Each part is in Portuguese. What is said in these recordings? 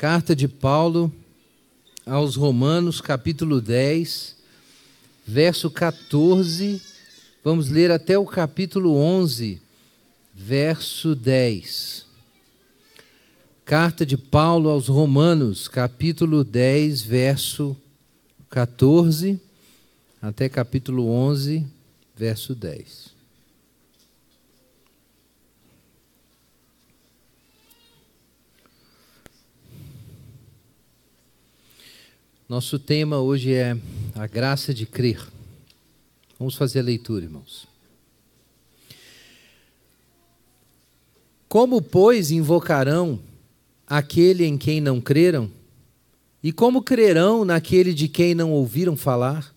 Carta de Paulo aos Romanos, capítulo 10, verso 14. Vamos ler até o capítulo 11, verso 10. Carta de Paulo aos Romanos, capítulo 10, verso 14 até capítulo 11, verso 10. Nosso tema hoje é a graça de crer. Vamos fazer a leitura, irmãos. Como, pois, invocarão aquele em quem não creram? E como crerão naquele de quem não ouviram falar?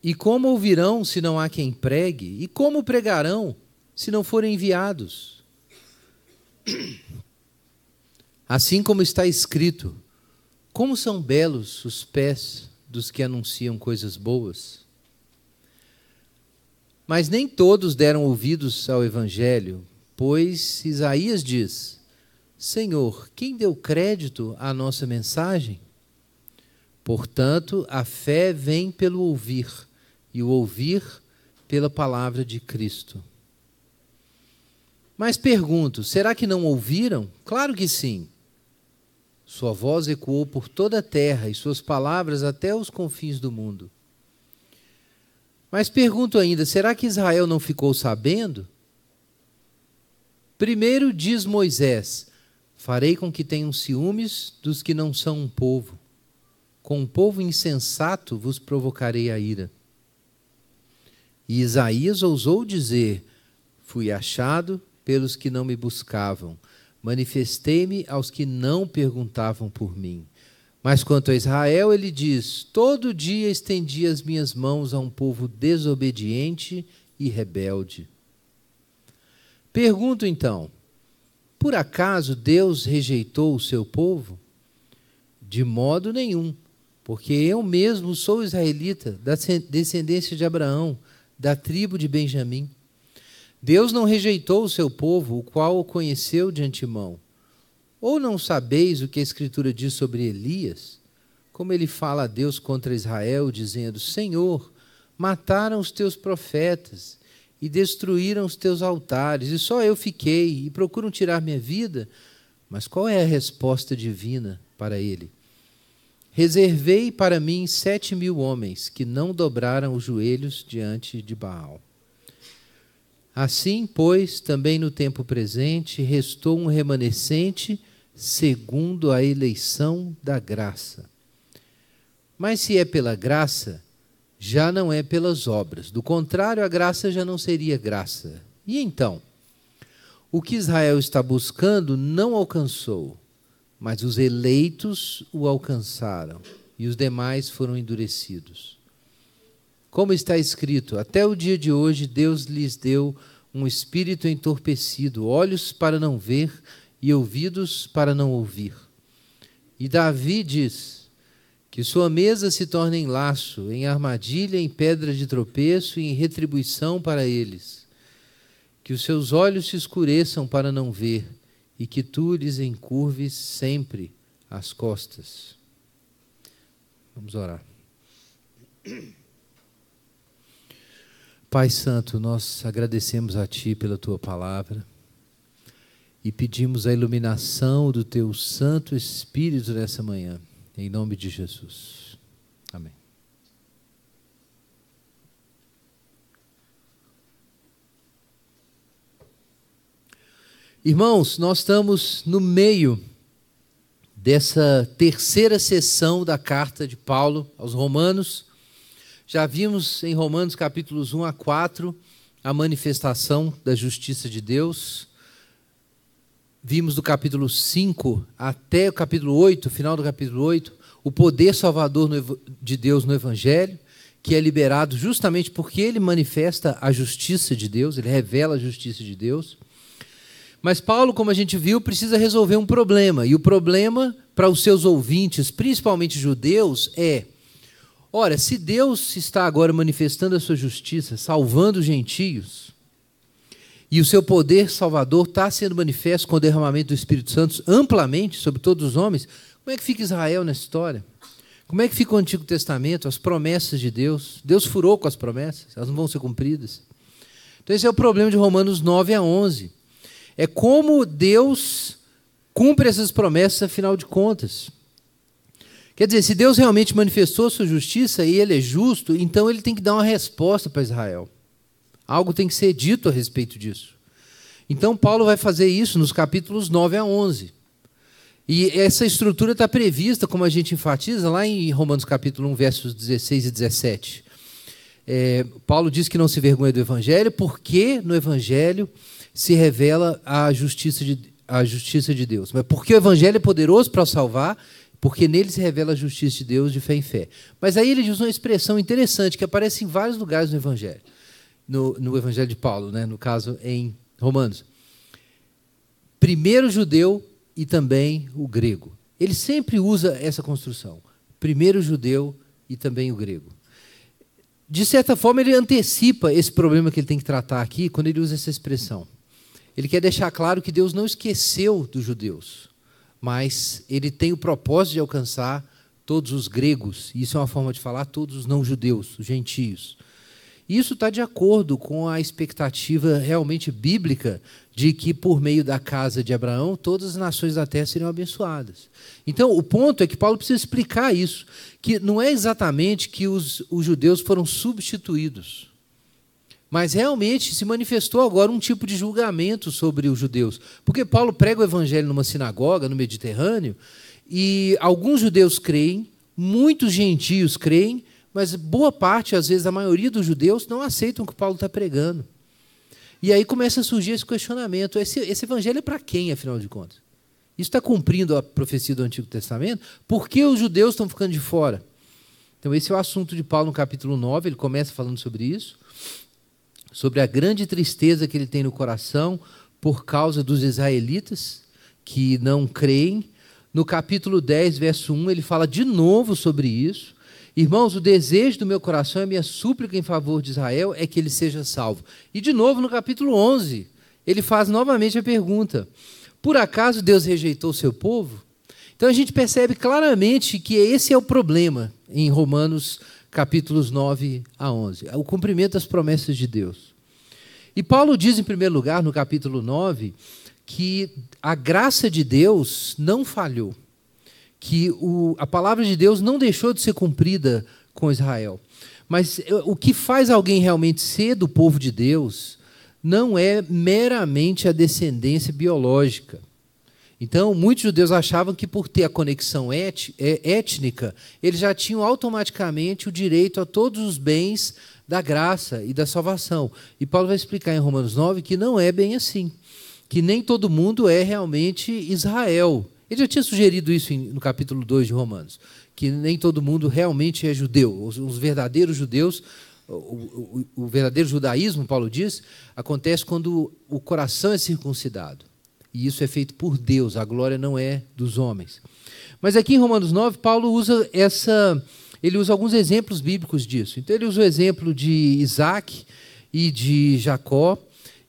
E como ouvirão se não há quem pregue? E como pregarão se não forem enviados? Assim como está escrito: como são belos os pés dos que anunciam coisas boas. Mas nem todos deram ouvidos ao Evangelho, pois Isaías diz: Senhor, quem deu crédito à nossa mensagem? Portanto, a fé vem pelo ouvir, e o ouvir pela palavra de Cristo. Mas pergunto: será que não ouviram? Claro que sim. Sua voz ecoou por toda a terra e suas palavras até os confins do mundo. Mas pergunto ainda: será que Israel não ficou sabendo? Primeiro diz Moisés: Farei com que tenham ciúmes dos que não são um povo. Com um povo insensato vos provocarei a ira. E Isaías ousou dizer: Fui achado pelos que não me buscavam. Manifestei-me aos que não perguntavam por mim. Mas quanto a Israel, ele diz: Todo dia estendi as minhas mãos a um povo desobediente e rebelde. Pergunto então: por acaso Deus rejeitou o seu povo? De modo nenhum, porque eu mesmo sou israelita, da descendência de Abraão, da tribo de Benjamim. Deus não rejeitou o seu povo, o qual o conheceu de antemão. Ou não sabeis o que a Escritura diz sobre Elias? Como ele fala a Deus contra Israel, dizendo: Senhor, mataram os teus profetas e destruíram os teus altares, e só eu fiquei, e procuram tirar minha vida. Mas qual é a resposta divina para ele? Reservei para mim sete mil homens que não dobraram os joelhos diante de Baal. Assim, pois, também no tempo presente restou um remanescente segundo a eleição da graça. Mas se é pela graça, já não é pelas obras. Do contrário, a graça já não seria graça. E então? O que Israel está buscando não alcançou, mas os eleitos o alcançaram e os demais foram endurecidos. Como está escrito, até o dia de hoje Deus lhes deu um espírito entorpecido, olhos para não ver e ouvidos para não ouvir. E Davi diz: Que sua mesa se torne em laço, em armadilha, em pedra de tropeço e em retribuição para eles. Que os seus olhos se escureçam para não ver, e que tu lhes encurves sempre as costas. Vamos orar. Pai Santo, nós agradecemos a Ti pela Tua palavra e pedimos a iluminação do Teu Santo Espírito nessa manhã, em nome de Jesus. Amém. Irmãos, nós estamos no meio dessa terceira sessão da carta de Paulo aos Romanos. Já vimos em Romanos capítulos 1 a 4 a manifestação da justiça de Deus. Vimos do capítulo 5 até o capítulo 8, final do capítulo 8, o poder salvador de Deus no Evangelho, que é liberado justamente porque ele manifesta a justiça de Deus, ele revela a justiça de Deus. Mas Paulo, como a gente viu, precisa resolver um problema, e o problema para os seus ouvintes, principalmente judeus, é Ora, se Deus está agora manifestando a sua justiça, salvando os gentios, e o seu poder salvador está sendo manifesto com o derramamento do Espírito Santo amplamente sobre todos os homens, como é que fica Israel nessa história? Como é que fica o Antigo Testamento, as promessas de Deus? Deus furou com as promessas, elas não vão ser cumpridas. Então, esse é o problema de Romanos 9 a 11. É como Deus cumpre essas promessas, afinal de contas. Quer dizer, se Deus realmente manifestou sua justiça e ele é justo, então ele tem que dar uma resposta para Israel. Algo tem que ser dito a respeito disso. Então Paulo vai fazer isso nos capítulos 9 a 11. E essa estrutura está prevista, como a gente enfatiza, lá em Romanos capítulo 1, versos 16 e 17. É, Paulo diz que não se vergonha do Evangelho, porque no Evangelho se revela a justiça de, a justiça de Deus. Mas porque o Evangelho é poderoso para salvar porque nele se revela a justiça de Deus de fé em fé. Mas aí ele usa uma expressão interessante que aparece em vários lugares no Evangelho, no, no Evangelho de Paulo, né? no caso em Romanos. Primeiro judeu e também o grego. Ele sempre usa essa construção. Primeiro judeu e também o grego. De certa forma, ele antecipa esse problema que ele tem que tratar aqui quando ele usa essa expressão. Ele quer deixar claro que Deus não esqueceu dos judeus mas ele tem o propósito de alcançar todos os gregos, isso é uma forma de falar, todos os não-judeus, os gentios. Isso está de acordo com a expectativa realmente bíblica de que, por meio da casa de Abraão, todas as nações da terra seriam abençoadas. Então, o ponto é que Paulo precisa explicar isso: que não é exatamente que os, os judeus foram substituídos. Mas realmente se manifestou agora um tipo de julgamento sobre os judeus. Porque Paulo prega o evangelho numa sinagoga no Mediterrâneo e alguns judeus creem, muitos gentios creem, mas boa parte, às vezes, a maioria dos judeus não aceitam o que Paulo está pregando. E aí começa a surgir esse questionamento: esse, esse evangelho é para quem, afinal de contas? Isso está cumprindo a profecia do Antigo Testamento? Por que os judeus estão ficando de fora? Então, esse é o assunto de Paulo no capítulo 9, ele começa falando sobre isso sobre a grande tristeza que ele tem no coração por causa dos israelitas que não creem. No capítulo 10, verso 1, ele fala de novo sobre isso. Irmãos, o desejo do meu coração e a minha súplica em favor de Israel é que ele seja salvo. E de novo no capítulo 11, ele faz novamente a pergunta: Por acaso Deus rejeitou o seu povo? Então a gente percebe claramente que esse é o problema em Romanos capítulos 9 a 11. O cumprimento das promessas de Deus. E Paulo diz, em primeiro lugar, no capítulo 9, que a graça de Deus não falhou, que o, a palavra de Deus não deixou de ser cumprida com Israel. Mas eh, o que faz alguém realmente ser do povo de Deus não é meramente a descendência biológica. Então, muitos judeus achavam que, por ter a conexão é, étnica, eles já tinham automaticamente o direito a todos os bens da graça e da salvação. E Paulo vai explicar em Romanos 9 que não é bem assim, que nem todo mundo é realmente Israel. Ele já tinha sugerido isso no capítulo 2 de Romanos, que nem todo mundo realmente é judeu. Os verdadeiros judeus o, o, o, verdadeiro judaísmo, Paulo diz, acontece quando o coração é circuncidado. E isso é feito por Deus, a glória não é dos homens. Mas aqui em Romanos 9, Paulo usa essa. Ele usa alguns exemplos bíblicos disso. Então, ele usa o exemplo de Isaac e de Jacó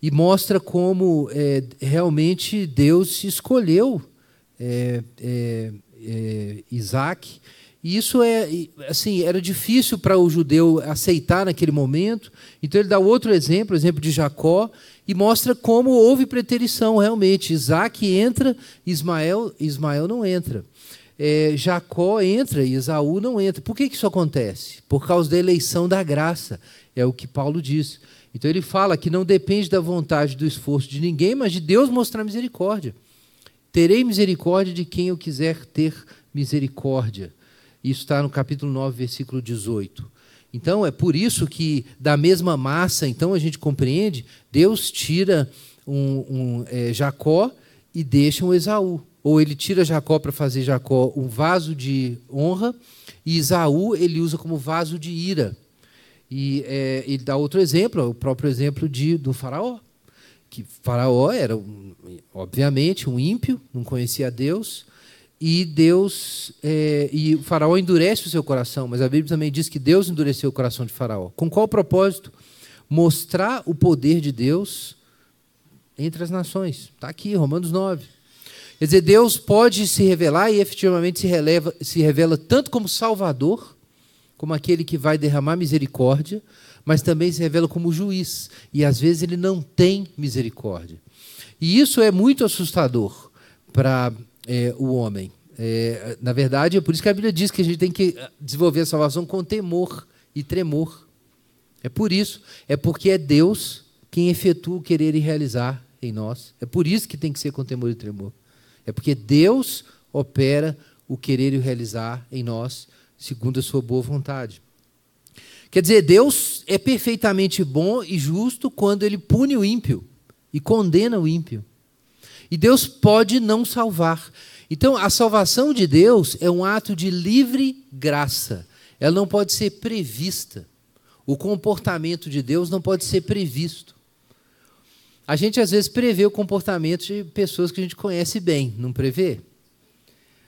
e mostra como é, realmente Deus escolheu é, é, é Isaac e isso é assim, era difícil para o judeu aceitar naquele momento. Então ele dá outro exemplo, o exemplo de Jacó, e mostra como houve preterição realmente. Isaac entra, Ismael, Ismael não entra. É, Jacó entra e Esaú não entra. Por que, que isso acontece? Por causa da eleição da graça, é o que Paulo diz. Então ele fala que não depende da vontade do esforço de ninguém, mas de Deus mostrar misericórdia. Terei misericórdia de quem eu quiser ter misericórdia. Isso está no capítulo 9, versículo 18. Então é por isso que da mesma massa, então a gente compreende, Deus tira um, um é, Jacó e deixa um Esaú. Ou ele tira Jacó para fazer Jacó um vaso de honra e Esaú ele usa como vaso de ira. E é, ele dá outro exemplo, o próprio exemplo de, do faraó. Que faraó era, obviamente, um ímpio, não conhecia Deus, e Deus é, e Faraó endurece o seu coração, mas a Bíblia também diz que Deus endureceu o coração de Faraó. Com qual propósito? Mostrar o poder de Deus entre as nações. Está aqui, Romanos 9. Quer dizer, Deus pode se revelar e efetivamente se, releva, se revela tanto como Salvador, como aquele que vai derramar misericórdia, mas também se revela como juiz. E às vezes ele não tem misericórdia. E isso é muito assustador para é, o homem. É, na verdade, é por isso que a Bíblia diz que a gente tem que desenvolver a salvação com temor e tremor. É por isso. É porque é Deus quem efetua o querer e realizar em nós. É por isso que tem que ser com temor e tremor. É porque Deus opera o querer e o realizar em nós, segundo a sua boa vontade. Quer dizer, Deus é perfeitamente bom e justo quando ele pune o ímpio e condena o ímpio. E Deus pode não salvar. Então, a salvação de Deus é um ato de livre graça. Ela não pode ser prevista. O comportamento de Deus não pode ser previsto. A gente às vezes prevê o comportamento de pessoas que a gente conhece bem, não prevê?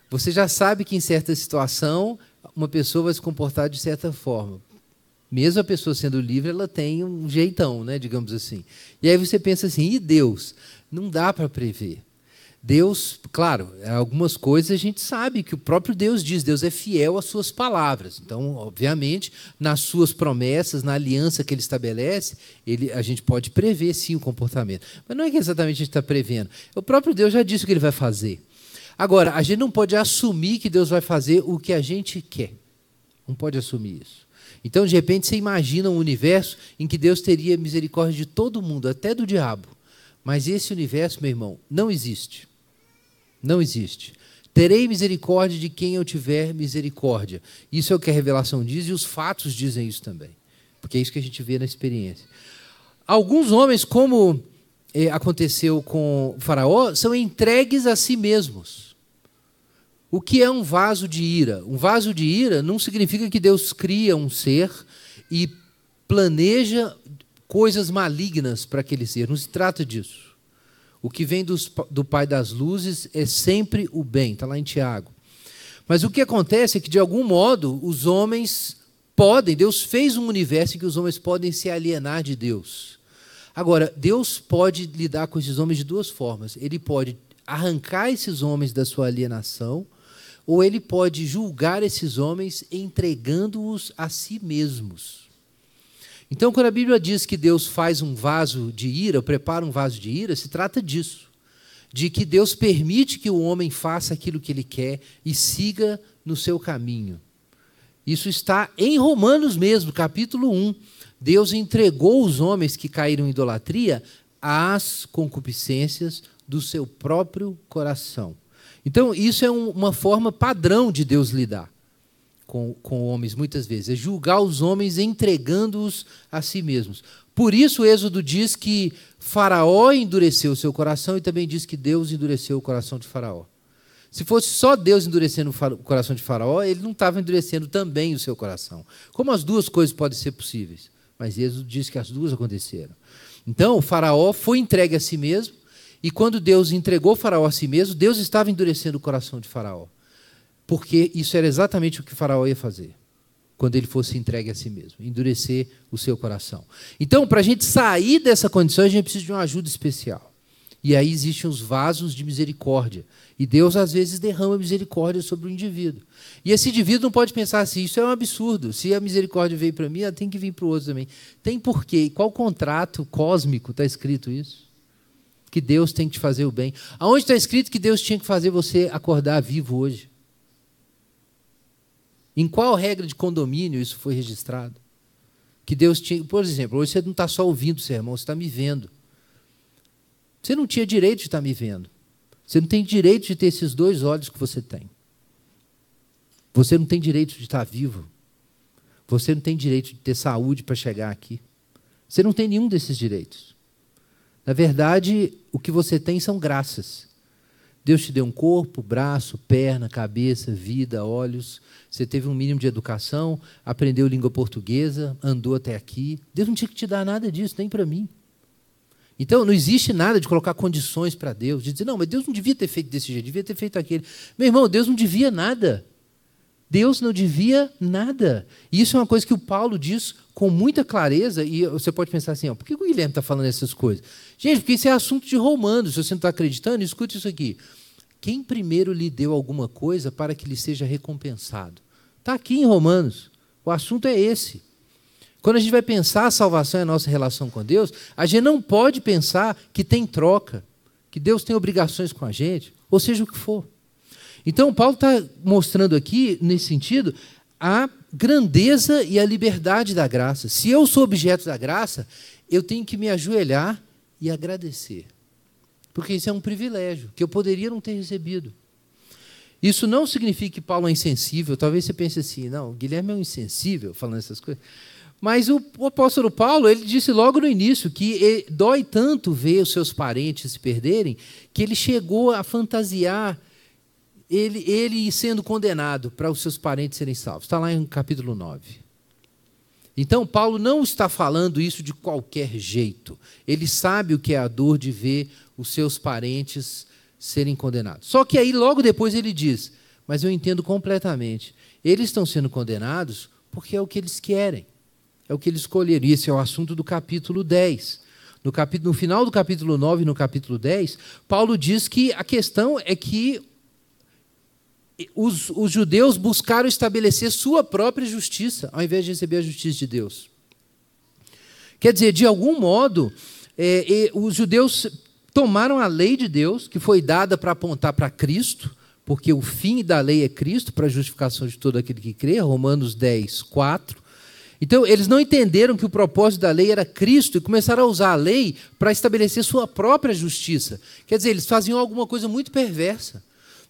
Você já sabe que em certa situação uma pessoa vai se comportar de certa forma. Mesmo a pessoa sendo livre, ela tem um jeitão, né, digamos assim. E aí você pensa assim: e Deus? Não dá para prever. Deus, claro, é, algumas coisas a gente sabe que o próprio Deus diz, Deus é fiel às suas palavras. Então, obviamente, nas suas promessas, na aliança que ele estabelece, ele, a gente pode prever sim o comportamento. Mas não é que exatamente a gente está prevendo. O próprio Deus já disse o que ele vai fazer. Agora, a gente não pode assumir que Deus vai fazer o que a gente quer. Não pode assumir isso. Então, de repente, você imagina um universo em que Deus teria misericórdia de todo mundo, até do diabo. Mas esse universo, meu irmão, não existe. Não existe. Terei misericórdia de quem eu tiver misericórdia. Isso é o que a revelação diz e os fatos dizem isso também. Porque é isso que a gente vê na experiência. Alguns homens, como eh, aconteceu com o Faraó, são entregues a si mesmos. O que é um vaso de ira? Um vaso de ira não significa que Deus cria um ser e planeja coisas malignas para aquele ser. Não se trata disso. O que vem dos, do Pai das Luzes é sempre o bem, está lá em Tiago. Mas o que acontece é que, de algum modo, os homens podem, Deus fez um universo em que os homens podem se alienar de Deus. Agora, Deus pode lidar com esses homens de duas formas. Ele pode arrancar esses homens da sua alienação, ou ele pode julgar esses homens entregando-os a si mesmos. Então, quando a Bíblia diz que Deus faz um vaso de ira, prepara um vaso de ira, se trata disso. De que Deus permite que o homem faça aquilo que ele quer e siga no seu caminho. Isso está em Romanos mesmo, capítulo 1. Deus entregou os homens que caíram em idolatria às concupiscências do seu próprio coração. Então, isso é um, uma forma padrão de Deus lidar com, com homens muitas vezes, é julgar os homens entregando-os a si mesmos. Por isso o Êxodo diz que Faraó endureceu o seu coração e também diz que Deus endureceu o coração de Faraó. Se fosse só Deus endurecendo o coração de Faraó, ele não estava endurecendo também o seu coração. Como as duas coisas podem ser possíveis? Mas Êxodo diz que as duas aconteceram. Então, Faraó foi entregue a si mesmo, e quando Deus entregou Faraó a si mesmo, Deus estava endurecendo o coração de Faraó. Porque isso era exatamente o que Faraó ia fazer quando ele fosse entregue a si mesmo, endurecer o seu coração. Então, para a gente sair dessa condição, a gente precisa de uma ajuda especial. E aí existem os vasos de misericórdia. E Deus, às vezes, derrama misericórdia sobre o indivíduo. E esse indivíduo não pode pensar assim: isso é um absurdo. Se a misericórdia veio para mim, ela tem que vir para o outro também. Tem porquê? Qual contrato cósmico está escrito isso? Que Deus tem que te fazer o bem. Aonde está escrito que Deus tinha que fazer você acordar vivo hoje? Em qual regra de condomínio isso foi registrado? Que Deus tinha. Por exemplo, hoje você não está só ouvindo o sermão, você está me vendo. Você não tinha direito de estar tá me vendo. Você não tem direito de ter esses dois olhos que você tem. Você não tem direito de estar tá vivo. Você não tem direito de ter saúde para chegar aqui. Você não tem nenhum desses direitos. Na verdade, o que você tem são graças. Deus te deu um corpo, braço, perna, cabeça, vida, olhos. Você teve um mínimo de educação, aprendeu língua portuguesa, andou até aqui. Deus não tinha que te dar nada disso, nem para mim. Então, não existe nada de colocar condições para Deus, de dizer, não, mas Deus não devia ter feito desse jeito, devia ter feito aquele. Meu irmão, Deus não devia nada. Deus não devia nada. E isso é uma coisa que o Paulo diz com muita clareza, e você pode pensar assim, ó, por que o Guilherme está falando essas coisas? Gente, porque isso é assunto de romanos, se você não está acreditando, escute isso aqui. Quem primeiro lhe deu alguma coisa para que lhe seja recompensado? Está aqui em Romanos. O assunto é esse. Quando a gente vai pensar a salvação e a nossa relação com Deus, a gente não pode pensar que tem troca, que Deus tem obrigações com a gente, ou seja o que for. Então, Paulo está mostrando aqui, nesse sentido, a grandeza e a liberdade da graça. Se eu sou objeto da graça, eu tenho que me ajoelhar e agradecer porque isso é um privilégio que eu poderia não ter recebido. Isso não significa que Paulo é insensível. Talvez você pense assim, não, Guilherme é um insensível falando essas coisas. Mas o, apóstolo Paulo, ele disse logo no início que dói tanto ver os seus parentes se perderem, que ele chegou a fantasiar ele, ele sendo condenado para os seus parentes serem salvos. Está lá em capítulo 9. Então, Paulo não está falando isso de qualquer jeito. Ele sabe o que é a dor de ver os seus parentes serem condenados. Só que aí logo depois ele diz: Mas eu entendo completamente. Eles estão sendo condenados porque é o que eles querem, é o que eles escolheram. E esse é o assunto do capítulo 10. No, capítulo, no final do capítulo 9 e no capítulo 10, Paulo diz que a questão é que os, os judeus buscaram estabelecer sua própria justiça, ao invés de receber a justiça de Deus. Quer dizer, de algum modo, é, os judeus tomaram a lei de Deus, que foi dada para apontar para Cristo, porque o fim da lei é Cristo, para a justificação de todo aquele que crê, Romanos 10, 4. Então, eles não entenderam que o propósito da lei era Cristo e começaram a usar a lei para estabelecer sua própria justiça. Quer dizer, eles faziam alguma coisa muito perversa.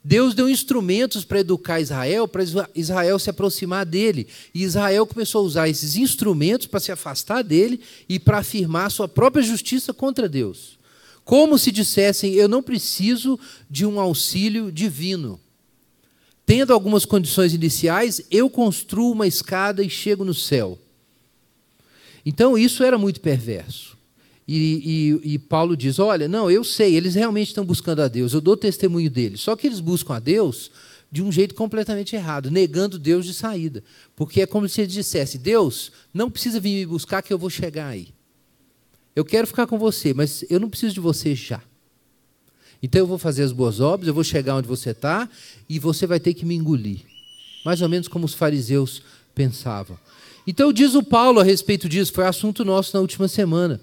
Deus deu instrumentos para educar Israel, para Israel se aproximar dele. E Israel começou a usar esses instrumentos para se afastar dele e para afirmar sua própria justiça contra Deus. Como se dissessem: eu não preciso de um auxílio divino. Tendo algumas condições iniciais, eu construo uma escada e chego no céu. Então isso era muito perverso. E, e, e, Paulo diz: olha, não, eu sei, eles realmente estão buscando a Deus, eu dou testemunho deles. Só que eles buscam a Deus de um jeito completamente errado, negando Deus de saída. Porque é como se eles dissessem: Deus, não precisa vir me buscar que eu vou chegar aí. Eu quero ficar com você, mas eu não preciso de você já. Então eu vou fazer as boas obras, eu vou chegar onde você está e você vai ter que me engolir. Mais ou menos como os fariseus pensavam. Então diz o Paulo a respeito disso, foi assunto nosso na última semana.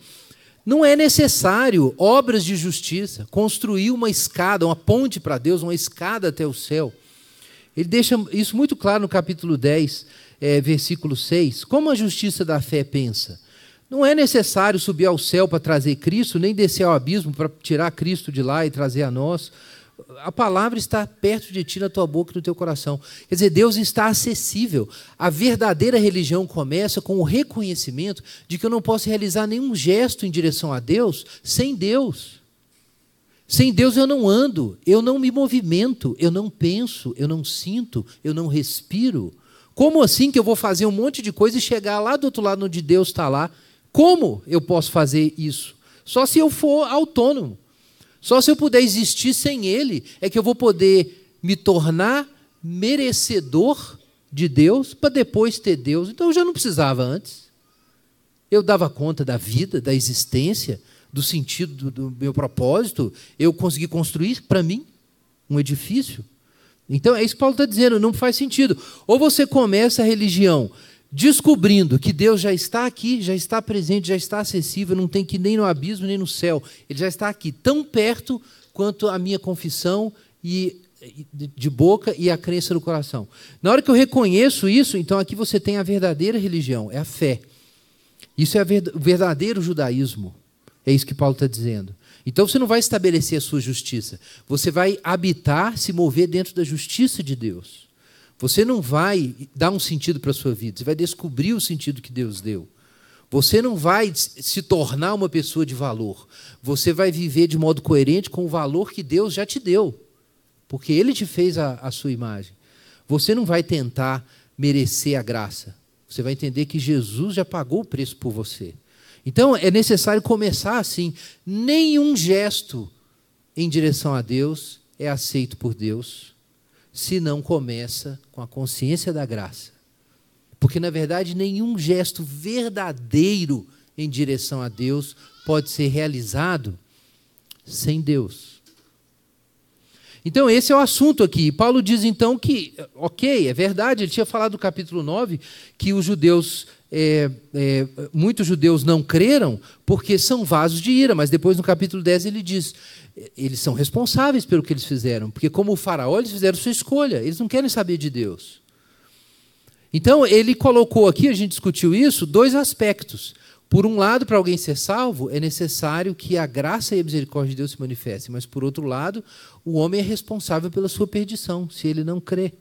Não é necessário obras de justiça, construir uma escada, uma ponte para Deus, uma escada até o céu. Ele deixa isso muito claro no capítulo 10, é, eh, versículo 6. Como a justiça da fé pensa? Não é necessário subir ao céu para trazer Cristo, nem descer ao abismo para tirar Cristo de lá e trazer a nós. A palavra está perto de ti, na tua boca e no teu coração. Quer dizer, Deus está acessível. A verdadeira religião começa com o reconhecimento de que eu não posso realizar nenhum gesto em direção a Deus sem Deus. Sem Deus eu não ando, eu não me movimento, eu não penso, eu não sinto, eu não respiro. Como assim que eu vou fazer um monte de coisa e chegar lá do outro lado onde Deus está lá como eu posso fazer isso? Só se eu for autônomo. Só se eu puder existir sem Ele é que eu vou poder me tornar merecedor de Deus para depois ter Deus. Então eu já não precisava antes. Eu dava conta da vida, da existência, do sentido do, do meu propósito. Eu consegui construir para mim um edifício. Então é isso que Paulo está dizendo, não faz sentido. Ou você começa a religião descobrindo que Deus já está aqui, já está presente, já está acessível, não tem que ir nem no abismo nem no céu, ele já está aqui, tão perto quanto a minha confissão e de boca e a crença no coração. Na hora que eu reconheço isso, então aqui você tem a verdadeira religião, é a fé. Isso é o verdadeiro judaísmo. É isso que Paulo está dizendo. Então você não vai estabelecer a sua justiça. Você vai habitar, se mover dentro da justiça de Deus. Você não vai dar um sentido para a sua vida, você vai descobrir o sentido que Deus deu. Você não vai se tornar uma pessoa de valor. Você vai viver de modo coerente com o valor que Deus já te deu, porque Ele te fez a, a sua imagem. Você não vai tentar merecer a graça. Você vai entender que Jesus já pagou o preço por você. Então é necessário começar assim. Nenhum gesto em direção a Deus é aceito por Deus se não começa com a consciência da graça. Porque, na verdade, nenhum gesto verdadeiro em direção a Deus pode ser realizado sem Deus. Então, esse é o assunto aqui. Paulo diz então que, ok, é verdade, ele tinha falado no capítulo 9 que os judeus, é, é, muitos judeus não creram porque são vasos de ira, mas depois no capítulo 10 ele diz: eles são responsáveis pelo que eles fizeram, porque, como o faraó, eles fizeram sua escolha, eles não querem saber de Deus. Então, ele colocou aqui, a gente discutiu isso, dois aspectos. Por um lado, para alguém ser salvo, é necessário que a graça e a misericórdia de Deus se manifestem, mas, por outro lado, o homem é responsável pela sua perdição, se ele não crê.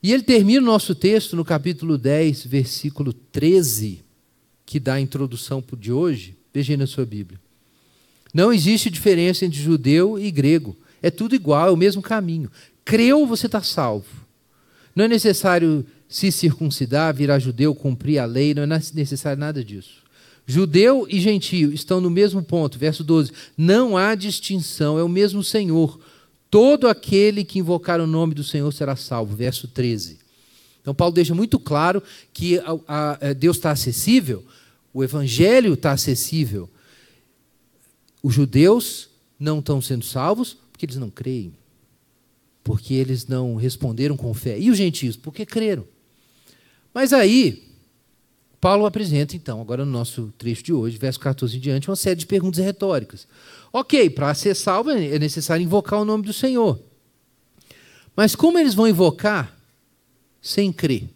E ele termina o nosso texto no capítulo 10, versículo 13, que dá a introdução de hoje. Veja aí na sua Bíblia. Não existe diferença entre judeu e grego. É tudo igual, é o mesmo caminho. Creu, você está salvo. Não é necessário se circuncidar, virar judeu, cumprir a lei, não é necessário nada disso. Judeu e gentio estão no mesmo ponto, verso 12. Não há distinção, é o mesmo Senhor. Todo aquele que invocar o nome do Senhor será salvo, verso 13. Então, Paulo deixa muito claro que a, a, a Deus está acessível, o evangelho está acessível, os judeus não estão sendo salvos porque eles não creem. Porque eles não responderam com fé. E os gentios? Porque creram. Mas aí, Paulo apresenta, então, agora no nosso trecho de hoje, verso 14 em diante, uma série de perguntas retóricas. Ok, para ser salvo é, é necessário invocar o nome do Senhor. Mas como eles vão invocar sem crer?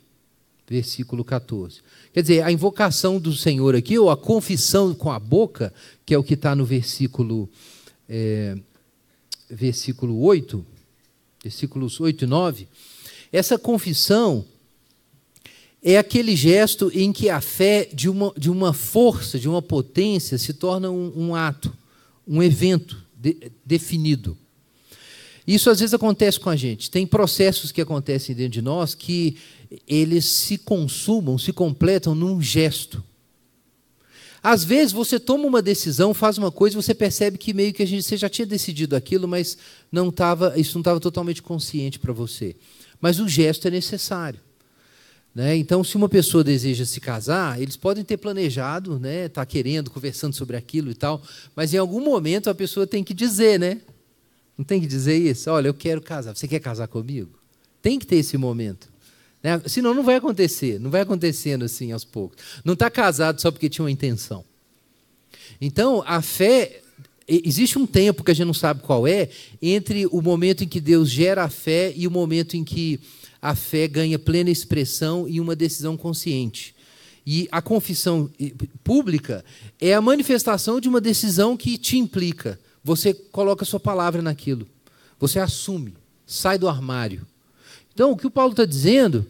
versículo 14. Quer dizer, a invocação do Senhor aqui, ou a confissão com a boca, que é o que está no versículo, é, versículo 8, versículos 8 e 9, essa confissão é aquele gesto em que a fé de uma, de uma força, de uma potência, se torna um, um ato, um evento de, definido. Isso às vezes acontece com a gente. Tem processos que acontecem dentro de nós que eles se consumam, se completam num gesto. Às vezes você toma uma decisão, faz uma coisa, e você percebe que meio que a gente, você já tinha decidido aquilo, mas não tava, isso não estava totalmente consciente para você. Mas o gesto é necessário. Né? Então, se uma pessoa deseja se casar, eles podem ter planejado, né? Tá querendo, conversando sobre aquilo e tal, mas em algum momento a pessoa tem que dizer, né? Não tem que dizer isso. Olha, eu quero casar. Você quer casar comigo? Tem que ter esse momento. Né? Senão não vai acontecer, não vai acontecendo assim aos poucos. Não está casado só porque tinha uma intenção. Então, a fé, existe um tempo que a gente não sabe qual é, entre o momento em que Deus gera a fé e o momento em que a fé ganha plena expressão e uma decisão consciente. E a confissão pública é a manifestação de uma decisão que te implica. Você coloca sua palavra naquilo. Você assume, sai do armário então, o que o Paulo está dizendo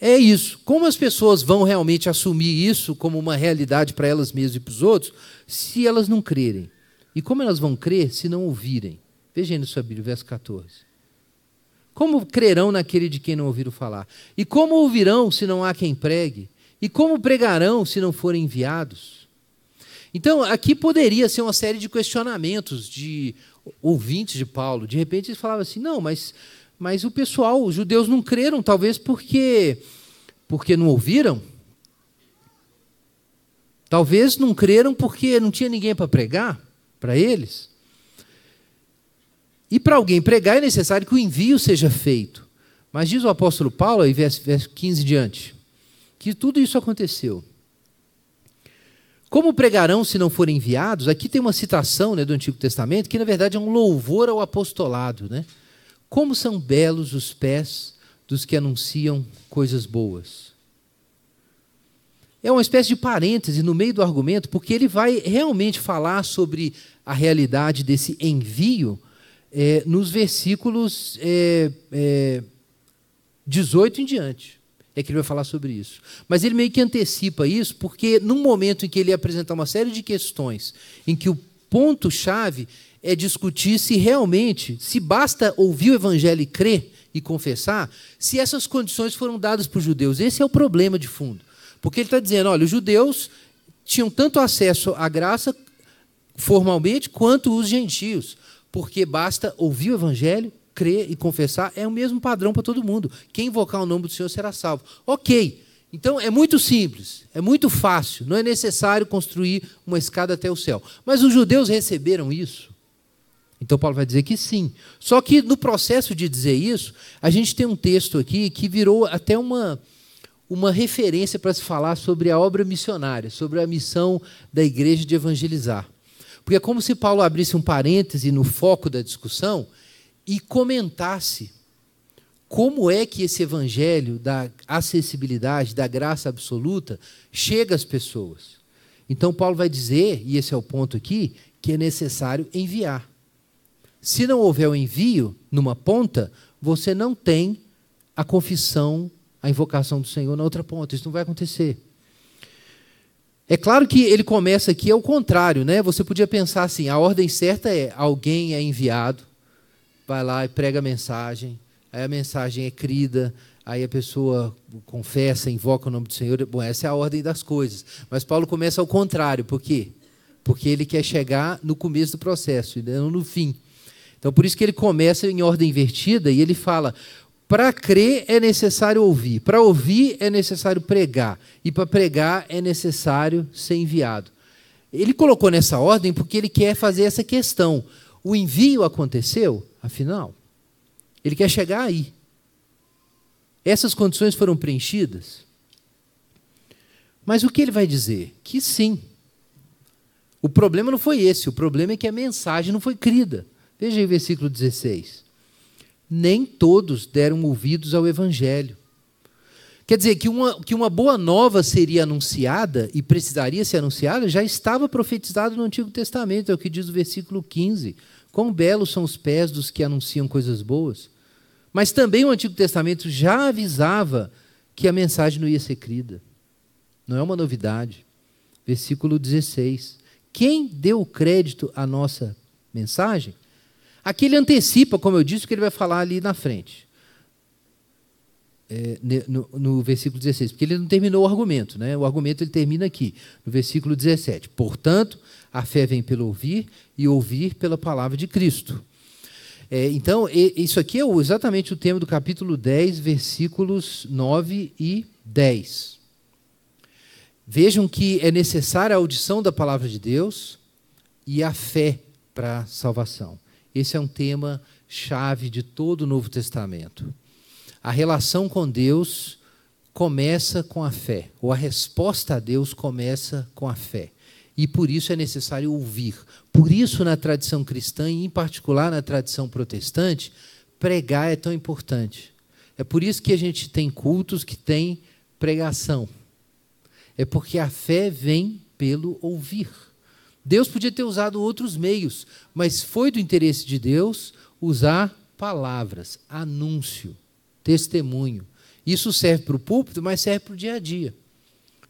é isso. Como as pessoas vão realmente assumir isso como uma realidade para elas mesmas e para os outros, se elas não crerem? E como elas vão crer se não ouvirem? Veja aí no sua Bíblia, verso 14. Como crerão naquele de quem não ouviram falar? E como ouvirão se não há quem pregue? E como pregarão se não forem enviados? Então, aqui poderia ser uma série de questionamentos de ouvintes de Paulo. De repente, eles falavam assim: não, mas mas o pessoal, os judeus não creram, talvez porque porque não ouviram. Talvez não creram porque não tinha ninguém para pregar para eles. E para alguém pregar é necessário que o envio seja feito. Mas diz o apóstolo Paulo, aí verso, 15 diante, que tudo isso aconteceu. Como pregarão se não forem enviados? Aqui tem uma citação né, do Antigo Testamento que, na verdade, é um louvor ao apostolado. Né? Como são belos os pés dos que anunciam coisas boas. É uma espécie de parêntese no meio do argumento, porque ele vai realmente falar sobre a realidade desse envio é, nos versículos é, é, 18 em diante é que ele vai falar sobre isso. Mas ele meio que antecipa isso, porque num momento em que ele apresenta apresentar uma série de questões, em que o ponto-chave é discutir se realmente, se basta ouvir o evangelho e crer e confessar, se essas condições foram dadas para os judeus. Esse é o problema de fundo. Porque ele está dizendo: olha, os judeus tinham tanto acesso à graça formalmente quanto os gentios. Porque basta ouvir o evangelho, crer e confessar, é o mesmo padrão para todo mundo. Quem invocar o nome do Senhor será salvo. Ok. Então é muito simples, é muito fácil, não é necessário construir uma escada até o céu. Mas os judeus receberam isso então Paulo vai dizer que sim. Só que no processo de dizer isso, a gente tem um texto aqui que virou até uma uma referência para se falar sobre a obra missionária, sobre a missão da igreja de evangelizar. Porque é como se Paulo abrisse um parêntese no foco da discussão e comentasse como é que esse evangelho da acessibilidade, da graça absoluta, chega às pessoas. Então, Paulo vai dizer, e esse é o ponto aqui, que é necessário enviar. Se não houver o envio numa ponta, você não tem a confissão, a invocação do Senhor na outra ponta. Isso não vai acontecer. É claro que ele começa aqui ao contrário, né? Você podia pensar assim: a ordem certa é alguém é enviado, vai lá e prega a mensagem, aí a mensagem é crida, aí a pessoa confessa, invoca o nome do Senhor. Bom, essa é a ordem das coisas. Mas Paulo começa ao contrário, por quê? Porque ele quer chegar no começo do processo e né? não no fim. Então, por isso que ele começa em ordem invertida e ele fala: para crer é necessário ouvir, para ouvir é necessário pregar, e para pregar é necessário ser enviado. Ele colocou nessa ordem porque ele quer fazer essa questão. O envio aconteceu? Afinal, ele quer chegar aí. Essas condições foram preenchidas? Mas o que ele vai dizer? Que sim. O problema não foi esse, o problema é que a mensagem não foi crida. Veja aí o versículo 16. Nem todos deram ouvidos ao evangelho. Quer dizer, que uma, que uma boa nova seria anunciada e precisaria ser anunciada, já estava profetizado no Antigo Testamento, é o que diz o versículo 15. Quão belos são os pés dos que anunciam coisas boas. Mas também o Antigo Testamento já avisava que a mensagem não ia ser crida. Não é uma novidade. Versículo 16. Quem deu crédito à nossa mensagem? Aqui ele antecipa, como eu disse, o que ele vai falar ali na frente. É, no, no, versículo 16, porque ele não terminou o argumento, né? o argumento ele termina aqui, no versículo 17. Portanto, a fé vem pelo ouvir e ouvir pela palavra de Cristo. É, então, e, isso aqui é exatamente o tema do capítulo 10, versículos 9 e 10. Vejam que é necessária a audição da palavra de Deus e a fé para a salvação. Esse é um tema chave de todo o Novo Testamento. A relação com Deus começa com a fé, ou a resposta a Deus começa com a fé. E por isso é necessário ouvir. Por isso, na tradição cristã, e em particular na tradição protestante, pregar é tão importante. É por isso que a gente tem cultos que têm pregação. É porque a fé vem pelo ouvir. Deus podia ter usado outros meios, mas foi do interesse de Deus usar palavras, anúncio, testemunho. Isso serve para o púlpito, mas serve para o dia a dia.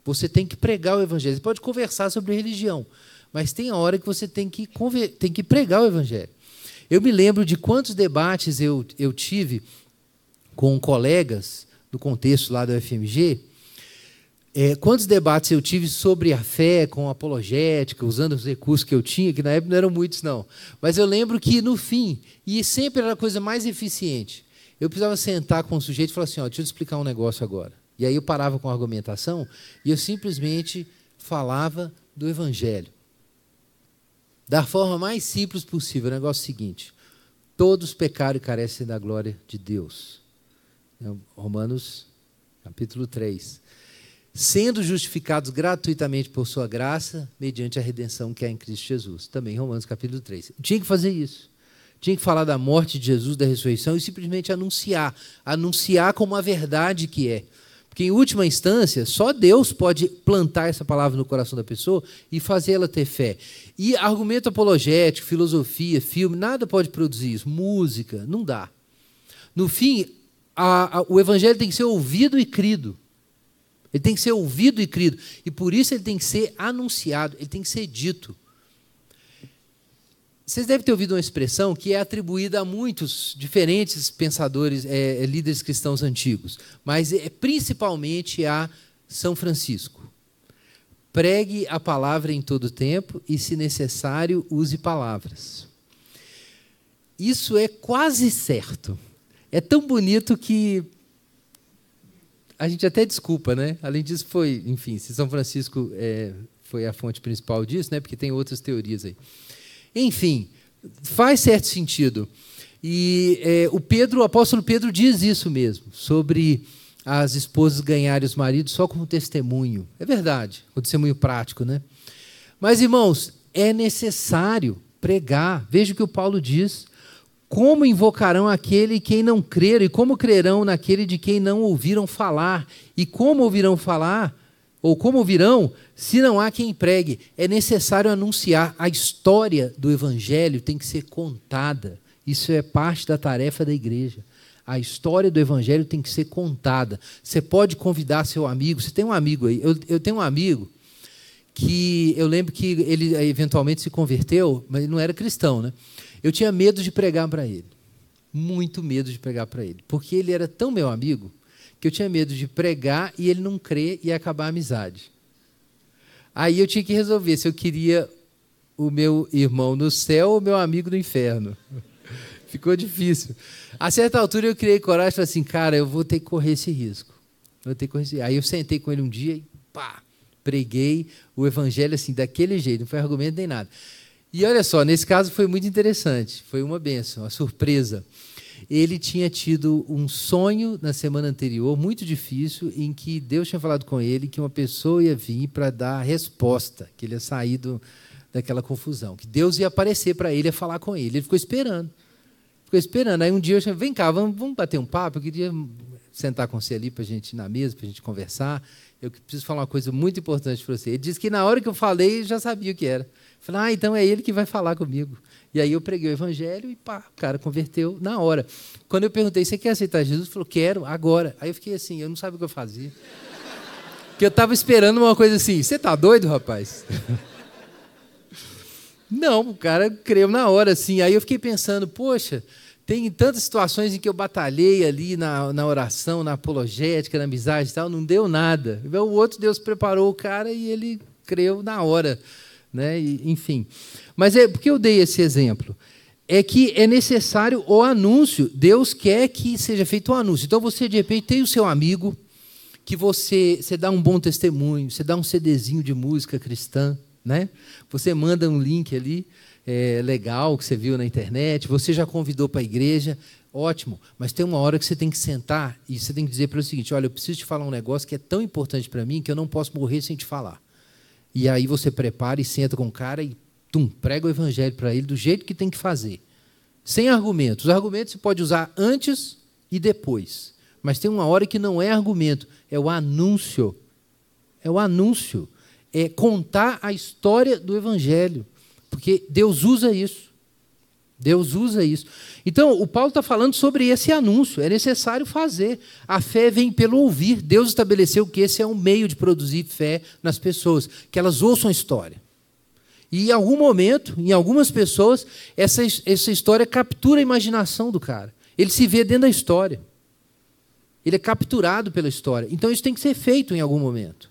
Você tem que pregar o evangelho. Você pode conversar sobre religião, mas tem a hora que você tem que, tem que pregar o evangelho. Eu me lembro de quantos debates eu, eu tive com colegas do contexto lá da UFMG, é, quantos debates eu tive sobre a fé com a apologética, usando os recursos que eu tinha, que na época não eram muitos, não. Mas eu lembro que, no fim, e sempre era a coisa mais eficiente, eu precisava sentar com o sujeito e falar assim: ó, deixa eu te explicar um negócio agora. E aí eu parava com a argumentação e eu simplesmente falava do Evangelho. Da forma mais simples possível. O negócio é o seguinte: todos pecaram e carecem da glória de Deus. Então, Romanos capítulo 3 sendo justificados gratuitamente por sua graça, mediante a redenção que há em Cristo Jesus. Também Romanos capítulo 3. Tinha que fazer isso. Tinha que falar da morte de Jesus, da ressurreição e simplesmente anunciar, anunciar como a verdade que é. Porque em última instância, só Deus pode plantar essa palavra no coração da pessoa e fazê-la ter fé. E argumento apologético, filosofia, filme, nada pode produzir isso. Música, não dá. No fim, a, a, o evangelho tem que ser ouvido e crido. Ele tem que ser ouvido e crido. E por isso ele tem que ser anunciado, ele tem que ser dito. Vocês devem ter ouvido uma expressão que é atribuída a muitos diferentes pensadores, é, é líderes cristãos antigos, mas é principalmente a São Francisco. Pregue a palavra em todo tempo e, se necessário, use palavras. Isso é quase certo. É tão bonito que a gente até desculpa, né? Além disso, foi, enfim, se São Francisco é, foi a fonte principal disso, né? Porque tem outras teorias aí. Enfim, faz certo sentido. E é, o Pedro, o apóstolo Pedro diz isso mesmo, sobre as esposas ganharem os maridos só como testemunho. É verdade, o testemunho prático, né? Mas, irmãos, é necessário pregar. Veja o que o Paulo diz. Como invocarão aquele quem não crer, e como crerão naquele de quem não ouviram falar? E como ouvirão falar, ou como ouvirão, se não há quem pregue? É necessário anunciar. A história do evangelho tem que ser contada. Isso é parte da tarefa da igreja. A história do evangelho tem que ser contada. Você pode convidar seu amigo. Você tem um amigo aí? Eu, eu tenho um amigo que eu lembro que ele eh, eventualmente se converteu, mas ele não era cristão, né? Eu tinha medo de pregar para ele. Muito medo de pregar para ele. Porque ele era tão meu amigo que eu tinha medo de pregar e ele não crer e acabar a amizade. Aí eu tinha que resolver se eu queria o meu irmão no céu ou meu amigo no inferno. Ficou difícil. A certa altura eu criei coragem e falei assim, cara, eu vou ter que correr esse risco. vou ter que correr esse... Aí eu sentei com ele um dia e pá, preguei o evangelho assim, daquele jeito, não foi argumento nem nada. E olha só, nesse caso foi muito interessante, foi uma benção, uma surpresa. Ele tinha tido um sonho na semana anterior, muito difícil, em que Deus tinha falado com ele que uma pessoa ia vir para dar a resposta, que ele ia sair do, daquela confusão, que Deus ia aparecer para ele e falar com ele. Ele ficou esperando, ficou esperando. Aí um dia eu chamei, vem cá, vamos, vamos bater um papo, eu queria sentar com você ali para a gente ir na mesa, para a gente conversar. Eu preciso falar uma coisa muito importante para você. Ele disse que na hora que eu falei, já sabia o que era. Falei, ah, então é ele que vai falar comigo. E aí eu preguei o evangelho e pá, o cara converteu na hora. Quando eu perguntei, você quer aceitar Jesus? Ele falou, quero, agora. Aí eu fiquei assim, eu não sabia o que eu fazia. Porque eu estava esperando uma coisa assim, você tá doido, rapaz? não, o cara creu na hora, assim. Aí eu fiquei pensando, poxa, tem tantas situações em que eu batalhei ali na, na oração, na apologética, na amizade e tal, não deu nada. O outro Deus preparou o cara e ele creu na hora. Né? enfim. Mas é porque eu dei esse exemplo? É que é necessário o anúncio. Deus quer que seja feito o um anúncio. Então você, de repente, tem o seu amigo que você, você dá um bom testemunho, você dá um CDzinho de música cristã, né? Você manda um link ali é, legal que você viu na internet, você já convidou para a igreja, ótimo. Mas tem uma hora que você tem que sentar e você tem que dizer para o seguinte: olha, eu preciso te falar um negócio que é tão importante para mim que eu não posso morrer sem te falar. E aí você prepara e senta com o cara e tum, prega o evangelho para ele do jeito que tem que fazer. Sem argumentos. Os argumentos você pode usar antes e depois. Mas tem uma hora que não é argumento, é o anúncio. É o anúncio. É contar a história do evangelho. Porque Deus usa isso. Deus usa isso. Então, o Paulo está falando sobre esse anúncio. É necessário fazer. A fé vem pelo ouvir. Deus estabeleceu que esse é um meio de produzir fé nas pessoas, que elas ouçam a história. E em algum momento, em algumas pessoas, essa, essa história captura a imaginação do cara. Ele se vê dentro da história. Ele é capturado pela história. Então, isso tem que ser feito em algum momento.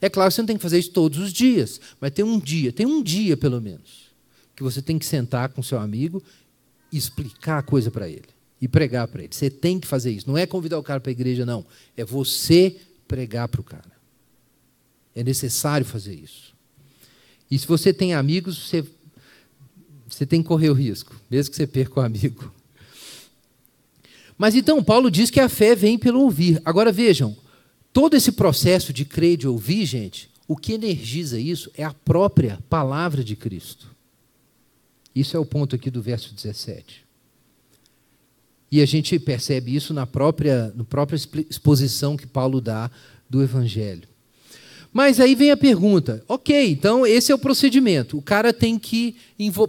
É claro que você não tem que fazer isso todos os dias, mas tem um dia, tem um dia pelo menos que você tem que sentar com seu amigo e explicar a coisa para ele e pregar para ele. Você tem que fazer isso. Não é convidar o cara para a igreja, não. É você pregar para o cara. É necessário fazer isso. E se você tem amigos, você, você tem que correr o risco, mesmo que você perca o amigo. Mas então, Paulo diz que a fé vem pelo ouvir. Agora vejam, todo esse processo de crer e de ouvir, gente, o que energiza isso é a própria palavra de Cristo. Isso é o ponto aqui do verso 17. E a gente percebe isso na própria, na própria exposição que Paulo dá do Evangelho. Mas aí vem a pergunta: ok, então esse é o procedimento. O cara tem que,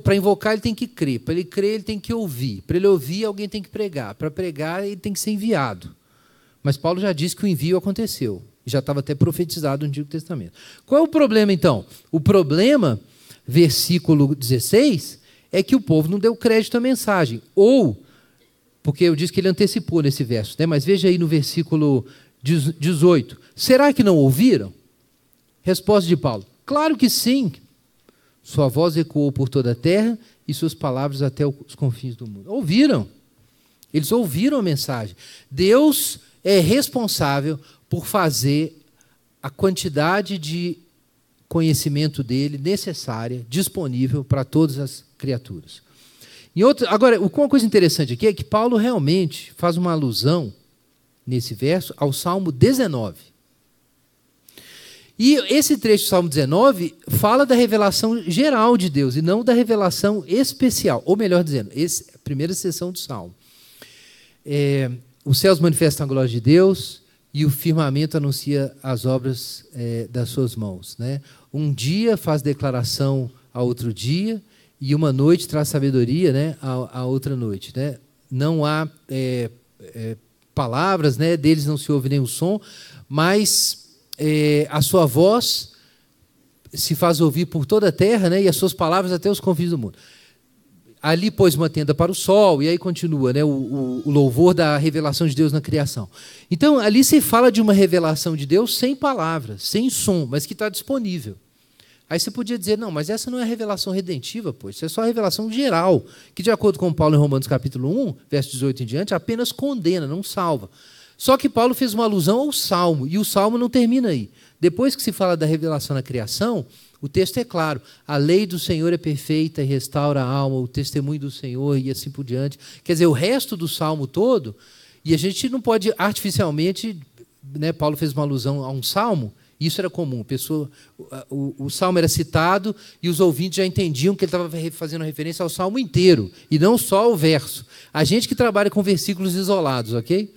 para invocar, ele tem que crer. Para ele crer, ele tem que ouvir. Para ele ouvir, alguém tem que pregar. Para pregar, ele tem que ser enviado. Mas Paulo já disse que o envio aconteceu. Já estava até profetizado no Antigo Testamento. Qual é o problema, então? O problema, versículo 16, é que o povo não deu crédito à mensagem. Ou, porque eu disse que ele antecipou nesse verso, né? mas veja aí no versículo 18: será que não ouviram? Resposta de Paulo: claro que sim. Sua voz ecoou por toda a terra e suas palavras até os confins do mundo. Ouviram. Eles ouviram a mensagem. Deus é responsável por fazer a quantidade de conhecimento dele necessária, disponível para todas as criaturas. Em outro, agora, uma coisa interessante aqui é que Paulo realmente faz uma alusão nesse verso ao Salmo 19. E esse trecho do Salmo 19 fala da revelação geral de Deus e não da revelação especial, ou melhor dizendo, esse, a primeira sessão do Salmo. É, os céus manifestam a glória de Deus e o firmamento anuncia as obras é, das suas mãos. Né? Um dia faz declaração a outro dia, e uma noite traz sabedoria né, à, outra noite. Né? Não há é, é, palavras, né, deles não se ouve nenhum som, mas é, a sua voz se faz ouvir por toda a terra né, e as suas palavras até os confins do mundo. Ali pôs uma tenda para o sol, e aí continua né, o, o louvor da revelação de Deus na criação. Então, ali se fala de uma revelação de Deus sem palavras, sem som, mas que está disponível. Aí você podia dizer, não, mas essa não é revelação redentiva, pois isso é só revelação geral, que de acordo com Paulo em Romanos capítulo 1, verso 18 em diante, apenas condena, não salva. Só que Paulo fez uma alusão ao Salmo, e o Salmo não termina aí. Depois que se fala da revelação na criação, o texto é claro: a lei do Senhor é perfeita e restaura a alma, o testemunho do Senhor e assim por diante. Quer dizer, o resto do salmo todo, e a gente não pode artificialmente, né, Paulo fez uma alusão a um salmo, isso era comum. Pessoa, o, o, salmo era citado e os ouvintes já entendiam que ele estava fazendo referência ao salmo inteiro e não só ao verso. A gente que trabalha com versículos isolados, ok?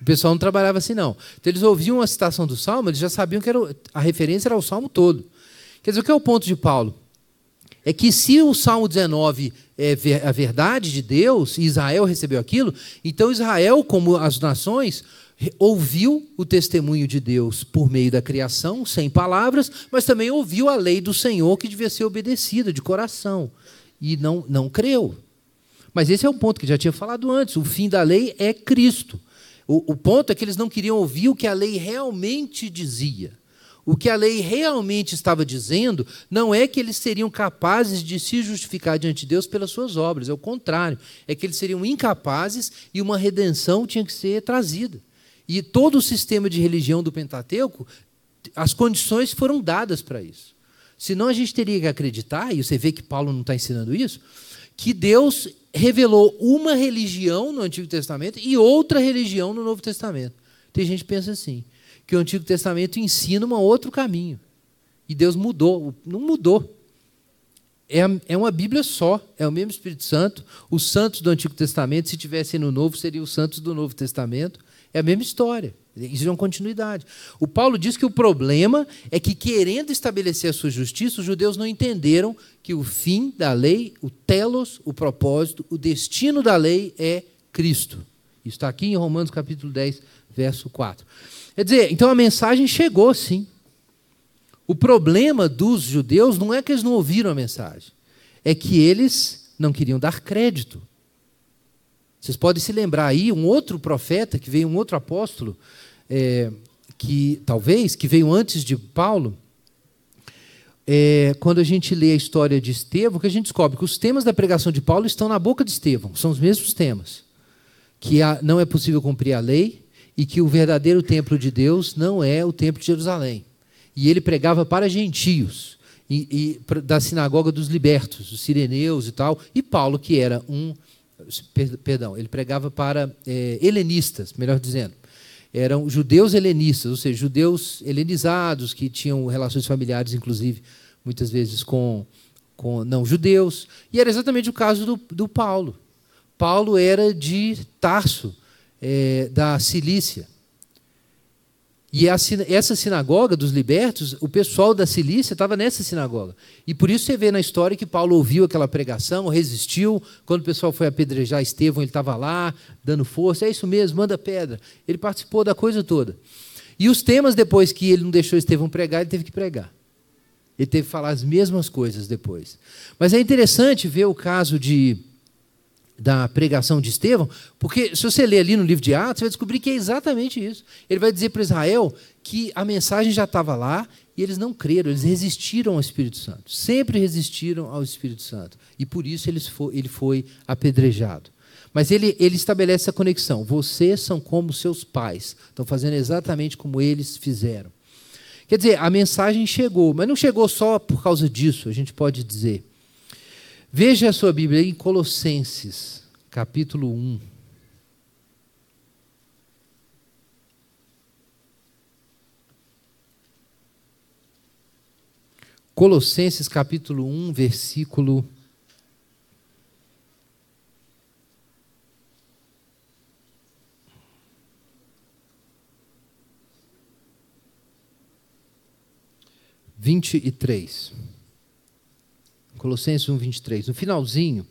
O pessoal não trabalhava assim, não. Então eles ouviam a citação do salmo, eles já sabiam que era, a referência era ao salmo todo. Quer dizer, o que é o ponto de Paulo? É que se o Salmo 19 é a verdade de Deus, e Israel recebeu aquilo, então Israel, como as nações, ouviu o testemunho de Deus por meio da criação, sem palavras, mas também ouviu a lei do Senhor que devia ser obedecida de coração e não, não creu. Mas esse é um ponto que já tinha falado antes: o fim da lei é Cristo. O, o ponto é que eles não queriam ouvir o que a lei realmente dizia. O que a lei realmente estava dizendo não é que eles seriam capazes de se justificar diante de Deus pelas suas obras, é o contrário, é que eles seriam incapazes e uma redenção tinha que ser trazida. E todo o sistema de religião do Pentateuco, as condições foram dadas para isso. Senão a gente teria que acreditar, e você vê que Paulo não está ensinando isso, que Deus revelou uma religião no Antigo Testamento e outra religião no Novo Testamento. Tem gente que pensa assim, que o Antigo Testamento ensina um outro caminho. E Deus mudou. Não mudou. É, é uma Bíblia só, é o mesmo Espírito Santo. Os santos do Antigo Testamento, se tivessem no Novo, seriam os santos do Novo Testamento. É a mesma história. Isso é uma continuidade. O Paulo diz que o problema é que, querendo estabelecer a sua justiça, os judeus não entenderam que o fim da lei, o telos, o propósito, o destino da lei é Cristo. Isso está aqui em Romanos capítulo 10, verso 4. Quer dizer, então a mensagem chegou sim. O problema dos judeus não é que eles não ouviram a mensagem, é que eles não queriam dar crédito vocês podem se lembrar aí um outro profeta que veio, um outro apóstolo, é, que talvez que veio antes de Paulo. É, quando a gente lê a história de Estevão, que a gente descobre que os temas da pregação de Paulo estão na boca de Estevão, são os mesmos temas. Que a, não é possível cumprir a lei e que o verdadeiro templo de Deus não é o templo de Jerusalém. E ele pregava para gentios, e, e, da sinagoga dos libertos, os sireneus e tal, e Paulo, que era um perdão, ele pregava para é, helenistas, melhor dizendo. Eram judeus helenistas, ou seja, judeus helenizados que tinham relações familiares, inclusive, muitas vezes com, com não judeus. E era exatamente o caso do, do Paulo. Paulo era de Tarso, é, da Cilícia. E essa sinagoga dos libertos, o pessoal da Cilícia estava nessa sinagoga. E por isso você vê na história que Paulo ouviu aquela pregação, resistiu. Quando o pessoal foi apedrejar Estevão, ele estava lá, dando força. É isso mesmo, manda pedra. Ele participou da coisa toda. E os temas, depois que ele não deixou Estevão pregar, ele teve que pregar. Ele teve que falar as mesmas coisas depois. Mas é interessante ver o caso de da pregação de Estevão, porque se você ler ali no livro de Atos, você vai descobrir que é exatamente isso. Ele vai dizer para Israel que a mensagem já estava lá e eles não creram, eles resistiram ao Espírito Santo. Sempre resistiram ao Espírito Santo. E por isso ele foi, ele foi apedrejado. Mas ele, ele estabelece essa conexão. Vocês são como seus pais, estão fazendo exatamente como eles fizeram. Quer dizer, a mensagem chegou, mas não chegou só por causa disso, a gente pode dizer. Veja a sua Bíblia em Colossenses, capítulo 1. Colossenses capítulo 1, versículo 23. Colossenses 1, 23. No finalzinho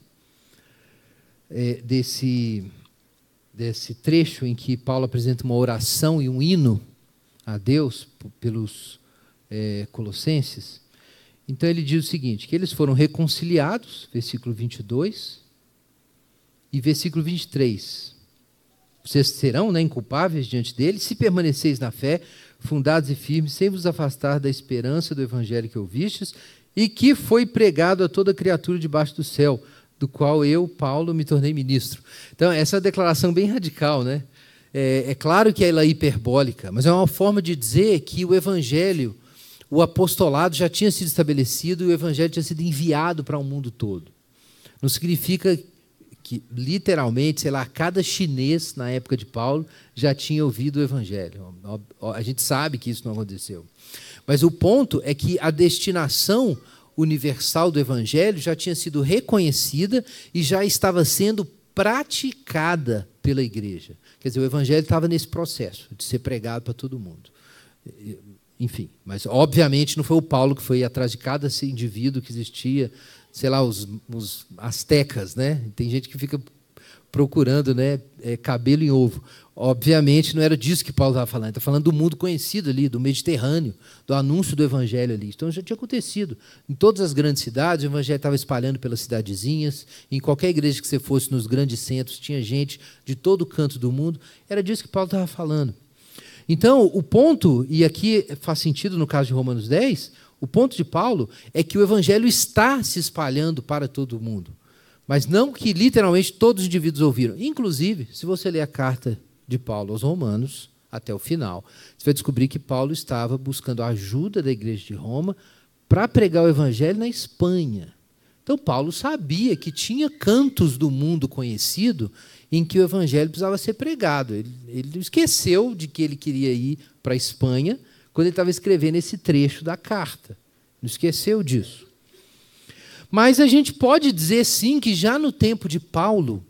é, desse, desse trecho em que Paulo apresenta uma oração e um hino a Deus pelos é, colossenses, então ele diz o seguinte, que eles foram reconciliados, versículo 22, e versículo 23. Vocês serão né, inculpáveis diante dele, se permaneceis na fé, fundados e firmes, sem vos afastar da esperança do evangelho que ouvistes e que foi pregado a toda criatura debaixo do céu, do qual eu, Paulo, me tornei ministro. Então, essa é uma declaração bem radical, né? É, é claro que ela é hiperbólica, mas é uma forma de dizer que o evangelho, o apostolado já tinha sido estabelecido e o evangelho tinha sido enviado para o mundo todo. Não significa que literalmente, sei lá, cada chinês na época de Paulo já tinha ouvido o evangelho. A gente sabe que isso não aconteceu. Mas o ponto é que a destinação universal do evangelho já tinha sido reconhecida e já estava sendo praticada pela igreja. Quer dizer, o evangelho estava nesse processo de ser pregado para todo mundo. Enfim, mas obviamente não foi o Paulo que foi atrás de cada indivíduo que existia sei lá, os, os astecas, né? Tem gente que fica procurando né, é, cabelo em ovo. Obviamente não era disso que Paulo estava falando, está falando do mundo conhecido ali, do Mediterrâneo, do anúncio do Evangelho ali. Então já tinha acontecido. Em todas as grandes cidades, o Evangelho estava espalhando pelas cidadezinhas, em qualquer igreja que você fosse nos grandes centros, tinha gente de todo canto do mundo. Era disso que Paulo estava falando. Então, o ponto, e aqui faz sentido no caso de Romanos 10, o ponto de Paulo é que o evangelho está se espalhando para todo mundo, mas não que literalmente todos os indivíduos ouviram. Inclusive, se você ler a carta de Paulo aos Romanos até o final, você vai descobrir que Paulo estava buscando a ajuda da igreja de Roma para pregar o evangelho na Espanha. Então Paulo sabia que tinha cantos do mundo conhecido em que o evangelho precisava ser pregado. Ele, ele esqueceu de que ele queria ir para a Espanha quando ele estava escrevendo esse trecho da carta. Não esqueceu disso. Mas a gente pode dizer sim que já no tempo de Paulo,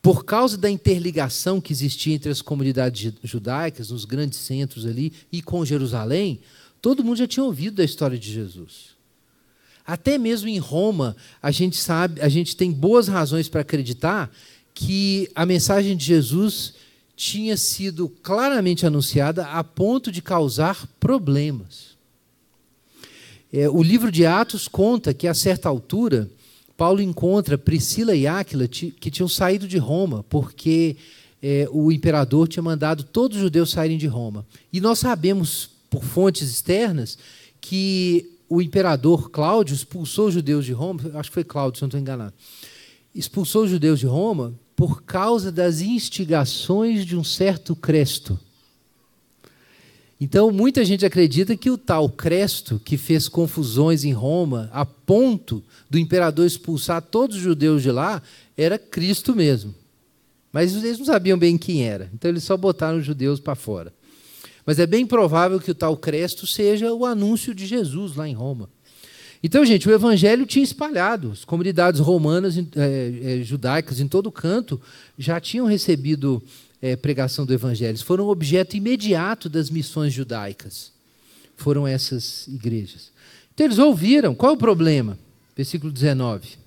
por causa da interligação que existia entre as comunidades judaicas, nos grandes centros ali, e com Jerusalém, todo mundo já tinha ouvido da história de Jesus. Até mesmo em Roma, a gente sabe, a gente tem boas razões para acreditar que a mensagem de Jesus tinha sido claramente anunciada a ponto de causar problemas. É, o livro de Atos conta que, a certa altura, Paulo encontra Priscila e Áquila, que tinham saído de Roma, porque é, o imperador tinha mandado todos os judeus saírem de Roma. E nós sabemos, por fontes externas, que o imperador Cláudio expulsou os judeus de Roma, acho que foi Cláudio, se não estou enganado, expulsou os judeus de Roma por causa das instigações de um certo Cresto. Então, muita gente acredita que o tal Cresto, que fez confusões em Roma, a ponto do imperador expulsar todos os judeus de lá, era Cristo mesmo. Mas eles não sabiam bem quem era, então eles só botaram os judeus para fora. Mas é bem provável que o tal Cresto seja o anúncio de Jesus lá em Roma. Então, gente, o evangelho tinha espalhado. As comunidades romanas, é, é, judaicas, em todo canto, já tinham recebido é, pregação do evangelho. foram objeto imediato das missões judaicas. Foram essas igrejas. Então, eles ouviram. Qual é o problema? Versículo 19.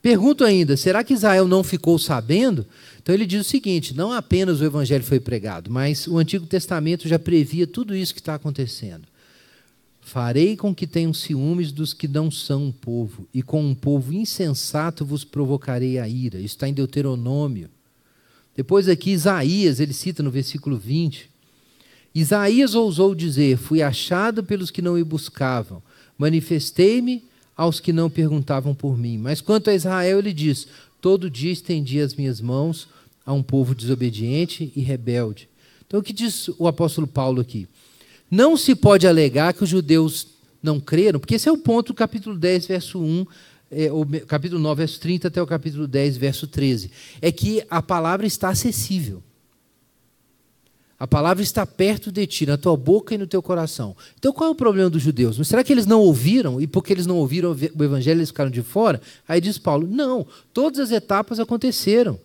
Pergunto ainda: será que Israel não ficou sabendo? Então ele diz o seguinte: não apenas o evangelho foi pregado, mas o Antigo Testamento já previa tudo isso que está acontecendo. Farei com que tenham ciúmes dos que não são um povo, e com um povo insensato vos provocarei a ira. Isso está em Deuteronômio. Depois aqui, Isaías, ele cita no versículo 20. Isaías ousou dizer: Fui achado pelos que não me buscavam, manifestei-me aos que não perguntavam por mim. Mas quanto a Israel, ele diz: Todo dia estendi as minhas mãos a um povo desobediente e rebelde. Então, o que diz o apóstolo Paulo aqui? Não se pode alegar que os judeus não creram, porque esse é o ponto do capítulo 10, verso 1, é, o, capítulo 9, verso 30 até o capítulo 10, verso 13. É que a palavra está acessível. A palavra está perto de ti, na tua boca e no teu coração. Então qual é o problema dos judeus? Será que eles não ouviram? E porque eles não ouviram o evangelho, eles ficaram de fora? Aí diz Paulo: não, todas as etapas aconteceram.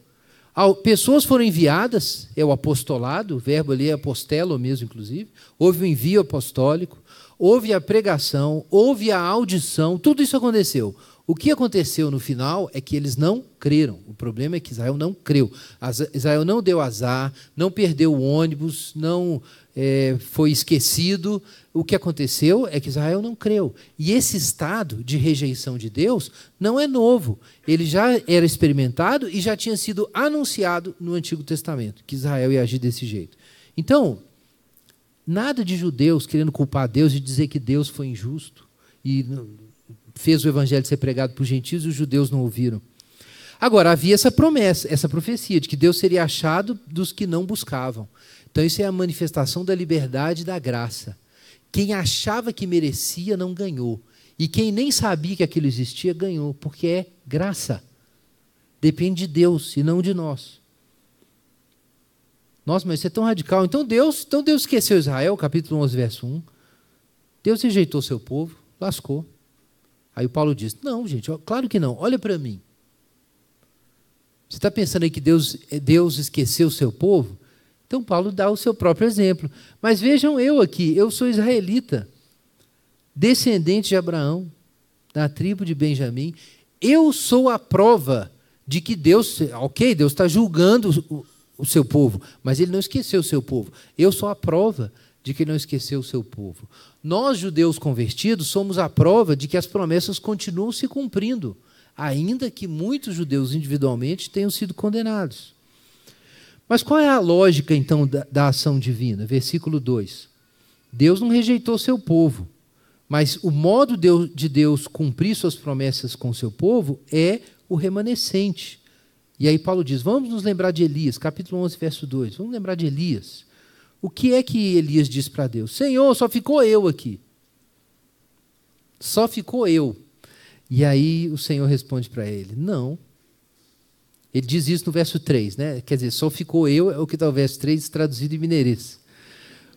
Pessoas foram enviadas, é o apostolado, o verbo ali é apostelo mesmo, inclusive. Houve o um envio apostólico, houve a pregação, houve a audição, tudo isso aconteceu. O que aconteceu no final é que eles não creram. O problema é que Israel não creu. Israel não deu azar, não perdeu o ônibus, não é, foi esquecido, o que aconteceu é que Israel não creu. E esse estado de rejeição de Deus não é novo. Ele já era experimentado e já tinha sido anunciado no Antigo Testamento que Israel ia agir desse jeito. Então, nada de judeus querendo culpar Deus e dizer que Deus foi injusto e fez o evangelho ser pregado por gentios e os judeus não ouviram. Agora, havia essa promessa, essa profecia de que Deus seria achado dos que não buscavam. Então, isso é a manifestação da liberdade e da graça. Quem achava que merecia não ganhou. E quem nem sabia que aquilo existia ganhou, porque é graça. Depende de Deus e não de nós. Nossa, mas isso é tão radical. Então Deus, então Deus esqueceu Israel, capítulo 11, verso 1. Deus rejeitou seu povo, lascou. Aí o Paulo diz: Não, gente, claro que não. Olha para mim. Você está pensando aí que Deus, eh, Deus esqueceu o seu povo? Então, Paulo dá o seu próprio exemplo. Mas vejam eu aqui, eu sou israelita, descendente de Abraão, da tribo de Benjamim. Eu sou a prova de que Deus, ok, Deus está julgando o, o seu povo, mas ele não esqueceu o seu povo. Eu sou a prova de que ele não esqueceu o seu povo. Nós, judeus convertidos, somos a prova de que as promessas continuam se cumprindo, ainda que muitos judeus individualmente tenham sido condenados. Mas qual é a lógica, então, da, da ação divina? Versículo 2. Deus não rejeitou seu povo, mas o modo de Deus cumprir suas promessas com seu povo é o remanescente. E aí Paulo diz: vamos nos lembrar de Elias, capítulo 11, verso 2. Vamos lembrar de Elias. O que é que Elias diz para Deus? Senhor, só ficou eu aqui. Só ficou eu. E aí o Senhor responde para ele: Não, ele diz isso no verso 3, né? Quer dizer, só ficou eu, é o que está o verso 3 traduzido em mineirês.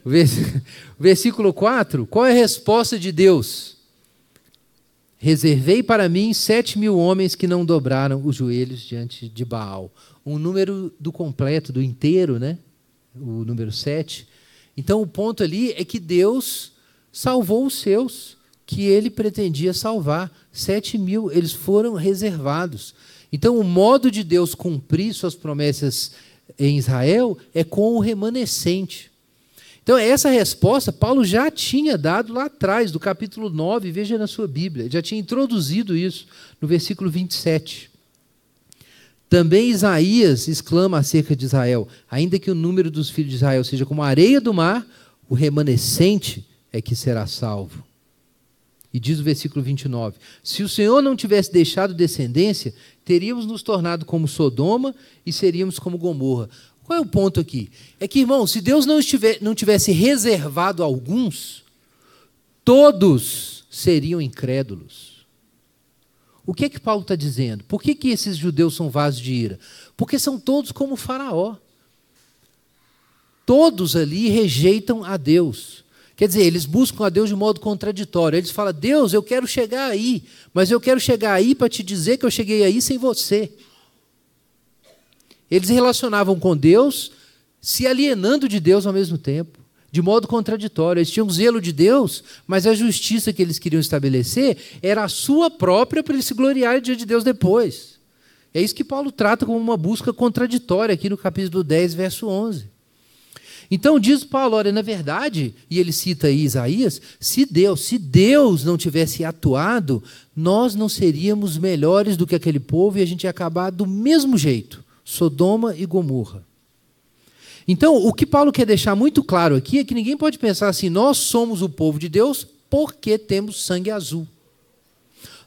Versículo 4, qual é a resposta de Deus? Reservei para mim sete mil homens que não dobraram os joelhos diante de Baal. Um número do completo, do inteiro, né? O número sete. Então o ponto ali é que Deus salvou os seus que ele pretendia salvar. Sete mil, eles foram reservados. Então, o modo de Deus cumprir suas promessas em Israel é com o remanescente. Então, essa resposta Paulo já tinha dado lá atrás, do capítulo 9, veja na sua Bíblia, já tinha introduzido isso no versículo 27. Também Isaías exclama acerca de Israel: ainda que o número dos filhos de Israel seja como a areia do mar, o remanescente é que será salvo. E diz o versículo 29: Se o Senhor não tivesse deixado descendência, teríamos nos tornado como Sodoma e seríamos como Gomorra. Qual é o ponto aqui? É que, irmão, se Deus não, estiver, não tivesse reservado alguns, todos seriam incrédulos. O que é que Paulo está dizendo? Por que, que esses judeus são vasos de ira? Porque são todos como Faraó. Todos ali rejeitam a Deus. Quer dizer, eles buscam a Deus de modo contraditório. Eles falam: Deus, eu quero chegar aí, mas eu quero chegar aí para te dizer que eu cheguei aí sem você. Eles relacionavam com Deus, se alienando de Deus ao mesmo tempo, de modo contraditório. Eles tinham zelo de Deus, mas a justiça que eles queriam estabelecer era a sua própria para eles se gloriarem diante de Deus depois. É isso que Paulo trata como uma busca contraditória aqui no capítulo 10, verso 11. Então diz Paulo, olha, na verdade, e ele cita aí Isaías, se Deus, se Deus não tivesse atuado, nós não seríamos melhores do que aquele povo e a gente ia acabar do mesmo jeito, Sodoma e Gomorra. Então, o que Paulo quer deixar muito claro aqui é que ninguém pode pensar assim, nós somos o povo de Deus porque temos sangue azul.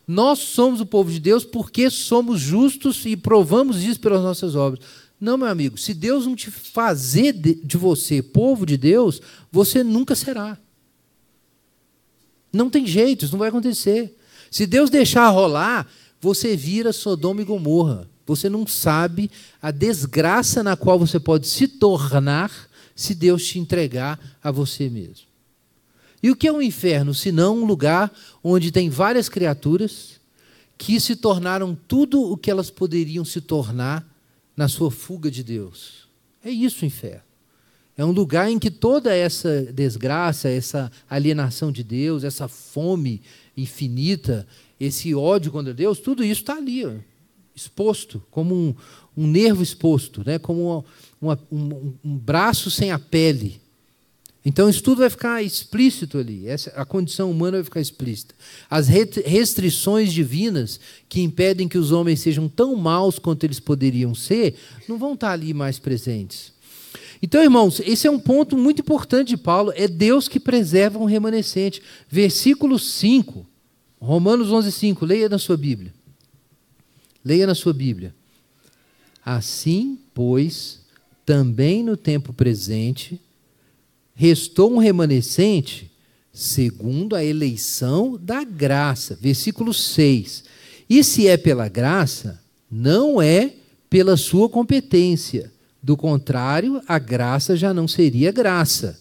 Nós somos o povo de Deus porque somos justos e provamos isso pelas nossas obras. Não, meu amigo, se Deus não te fazer de, de você povo de Deus, você nunca será. Não tem jeito, isso não vai acontecer. Se Deus deixar rolar, você vira Sodoma e Gomorra. Você não sabe a desgraça na qual você pode se tornar se Deus te entregar a você mesmo. E o que é um inferno senão um lugar onde tem várias criaturas que se tornaram tudo o que elas poderiam se tornar na sua fuga de Deus? É isso o inferno. É um lugar em que toda essa desgraça, essa alienação de Deus, essa fome infinita, esse ódio contra Deus, tudo isso está ali, ó, exposto, como um, um, nervo exposto, né? como uma, uma, um, um braço sem a pele então, isso tudo vai ficar explícito ali, Essa, a condição humana vai ficar explícita. As restrições divinas que impedem que os homens sejam tão maus quanto eles poderiam ser, não vão estar ali mais presentes. Então, irmãos, esse é um ponto muito importante de Paulo: é Deus que preserva um remanescente. Versículo 5, Romanos 11, 5, leia na sua Bíblia. Leia na sua Bíblia. Assim, pois, também no tempo presente restou um remanescente segundo a eleição da graça. Versículo 6. E se é pela graça, não é pela sua competência. Do contrário, a graça já não seria graça.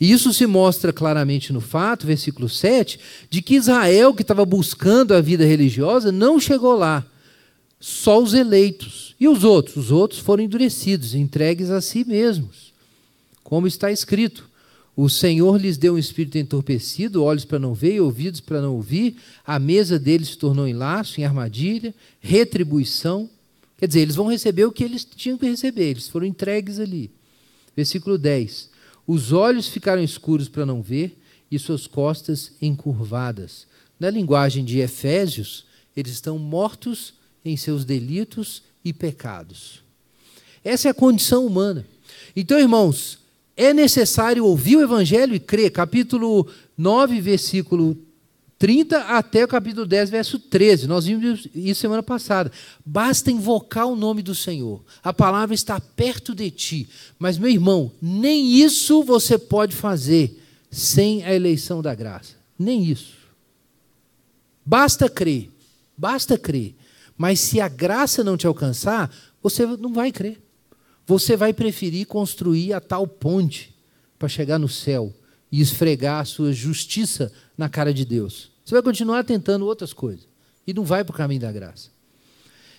isso se mostra claramente no fato, versículo 7, de que Israel, que estava buscando a vida religiosa, não chegou lá. Só os eleitos. E os outros? Os outros foram endurecidos, entregues a si mesmos como está escrito: O Senhor lhes deu um espírito entorpecido, olhos para não ver, ouvidos para não ouvir, a mesa deles se tornou em laço, em armadilha, retribuição. Quer dizer, eles vão receber o que eles tinham que receber, eles foram entregues ali. Versículo 10: Os olhos ficaram escuros para não ver e suas costas encurvadas. Na linguagem de Efésios, eles estão mortos em seus delitos e pecados. Essa é a condição humana. Então, irmãos, é necessário ouvir o Evangelho e crer. Capítulo 9, versículo 30 até o capítulo 10, verso 13. Nós vimos isso semana passada. Basta invocar o nome do Senhor. A palavra está perto de ti. Mas, meu irmão, nem isso você pode fazer sem a eleição da graça. Nem isso. Basta crer. Basta crer. Mas se a graça não te alcançar, você não vai crer. Você vai preferir construir a tal ponte para chegar no céu e esfregar a sua justiça na cara de Deus. Você vai continuar tentando outras coisas e não vai para o caminho da graça.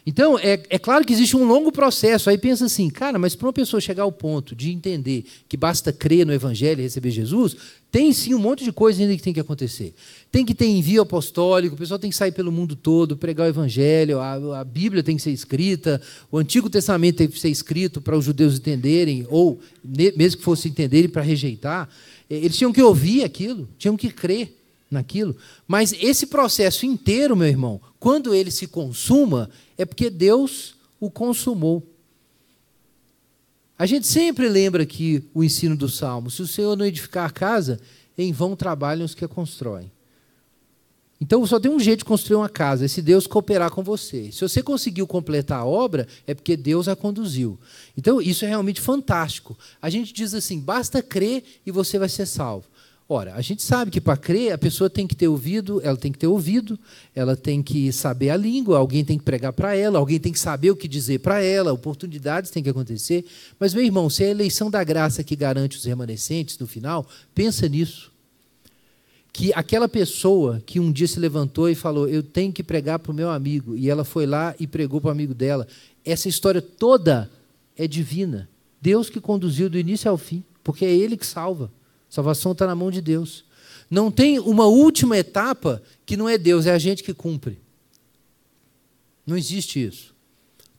Então, é, é claro que existe um longo processo. Aí pensa assim, cara, mas para uma pessoa chegar ao ponto de entender que basta crer no Evangelho e receber Jesus, tem sim um monte de coisa ainda que tem que acontecer. Tem que ter envio apostólico, o pessoal tem que sair pelo mundo todo, pregar o Evangelho, a, a Bíblia tem que ser escrita, o Antigo Testamento tem que ser escrito para os judeus entenderem, ou mesmo que fosse entenderem, para rejeitar. É, eles tinham que ouvir aquilo, tinham que crer naquilo. Mas esse processo inteiro, meu irmão, quando ele se consuma, é porque Deus o consumou. A gente sempre lembra que o ensino do Salmo: se o Senhor não edificar a casa, em vão trabalham os que a constroem. Então só tem um jeito de construir uma casa, é se Deus cooperar com você. Se você conseguiu completar a obra, é porque Deus a conduziu. Então isso é realmente fantástico. A gente diz assim: basta crer e você vai ser salvo. Ora, a gente sabe que para crer a pessoa tem que ter ouvido, ela tem que ter ouvido, ela tem que saber a língua, alguém tem que pregar para ela, alguém tem que saber o que dizer para ela, oportunidades têm que acontecer. Mas, meu irmão, se é a eleição da graça que garante os remanescentes no final, pensa nisso. Que aquela pessoa que um dia se levantou e falou, eu tenho que pregar para o meu amigo, e ela foi lá e pregou para o amigo dela, essa história toda é divina. Deus que conduziu do início ao fim, porque é Ele que salva. Salvação está na mão de Deus. Não tem uma última etapa que não é Deus, é a gente que cumpre. Não existe isso.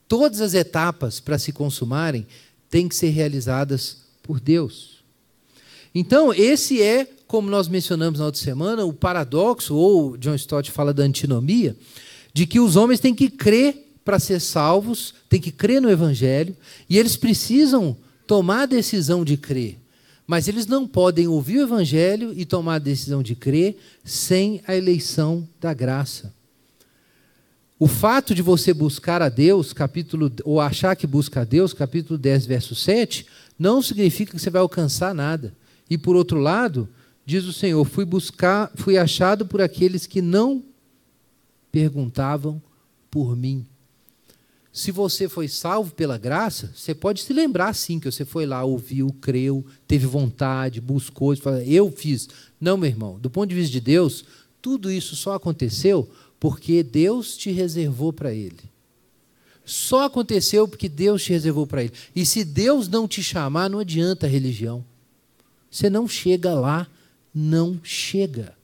Todas as etapas para se consumarem têm que ser realizadas por Deus. Então, esse é, como nós mencionamos na outra semana, o paradoxo, ou John Stott fala da antinomia, de que os homens têm que crer para ser salvos, têm que crer no Evangelho, e eles precisam tomar a decisão de crer. Mas eles não podem ouvir o Evangelho e tomar a decisão de crer sem a eleição da graça. O fato de você buscar a Deus, capítulo, ou achar que busca a Deus, capítulo 10, verso 7, não significa que você vai alcançar nada. E por outro lado, diz o Senhor, fui buscar, fui achado por aqueles que não perguntavam por mim se você foi salvo pela graça, você pode se lembrar sim que você foi lá, ouviu, creu, teve vontade, buscou, eu fiz. Não, meu irmão, do ponto de vista de Deus, tudo isso só aconteceu porque Deus te reservou para ele. Só aconteceu porque Deus te reservou para ele. E se Deus não te chamar, não adianta a religião. Você não chega lá, não chega.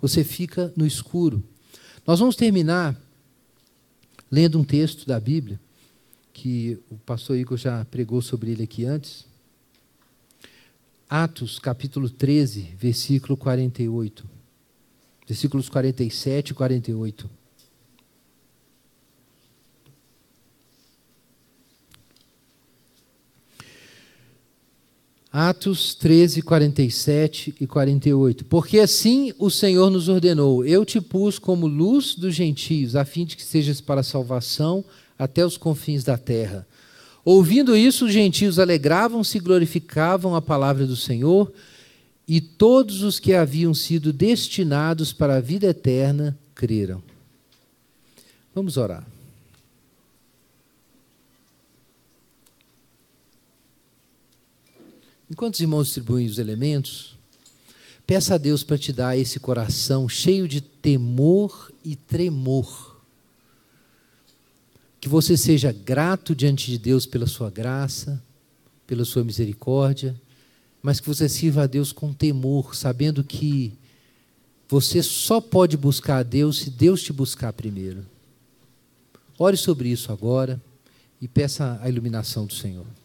Você fica no escuro. Nós vamos terminar lendo um texto da Bíblia, que o pastor Igor já pregou sobre ele aqui antes. Atos, capítulo 13, versículo 48. Versículos 47 e 48. Atos 13, 47 e 48. Porque assim o Senhor nos ordenou: Eu te pus como luz dos gentios, a fim de que sejas para salvação até os confins da terra. Ouvindo isso, os gentios alegravam-se e glorificavam a palavra do Senhor, e todos os que haviam sido destinados para a vida eterna creram. Vamos orar. Enquanto os irmãos distribuem os elementos, peça a Deus para te dar esse coração cheio de temor e tremor. Que você seja grato diante de Deus pela sua graça, pela sua misericórdia, mas que você sirva a Deus com temor, sabendo que você só pode buscar a Deus se Deus te buscar primeiro. Ore sobre isso agora e peça a iluminação do Senhor.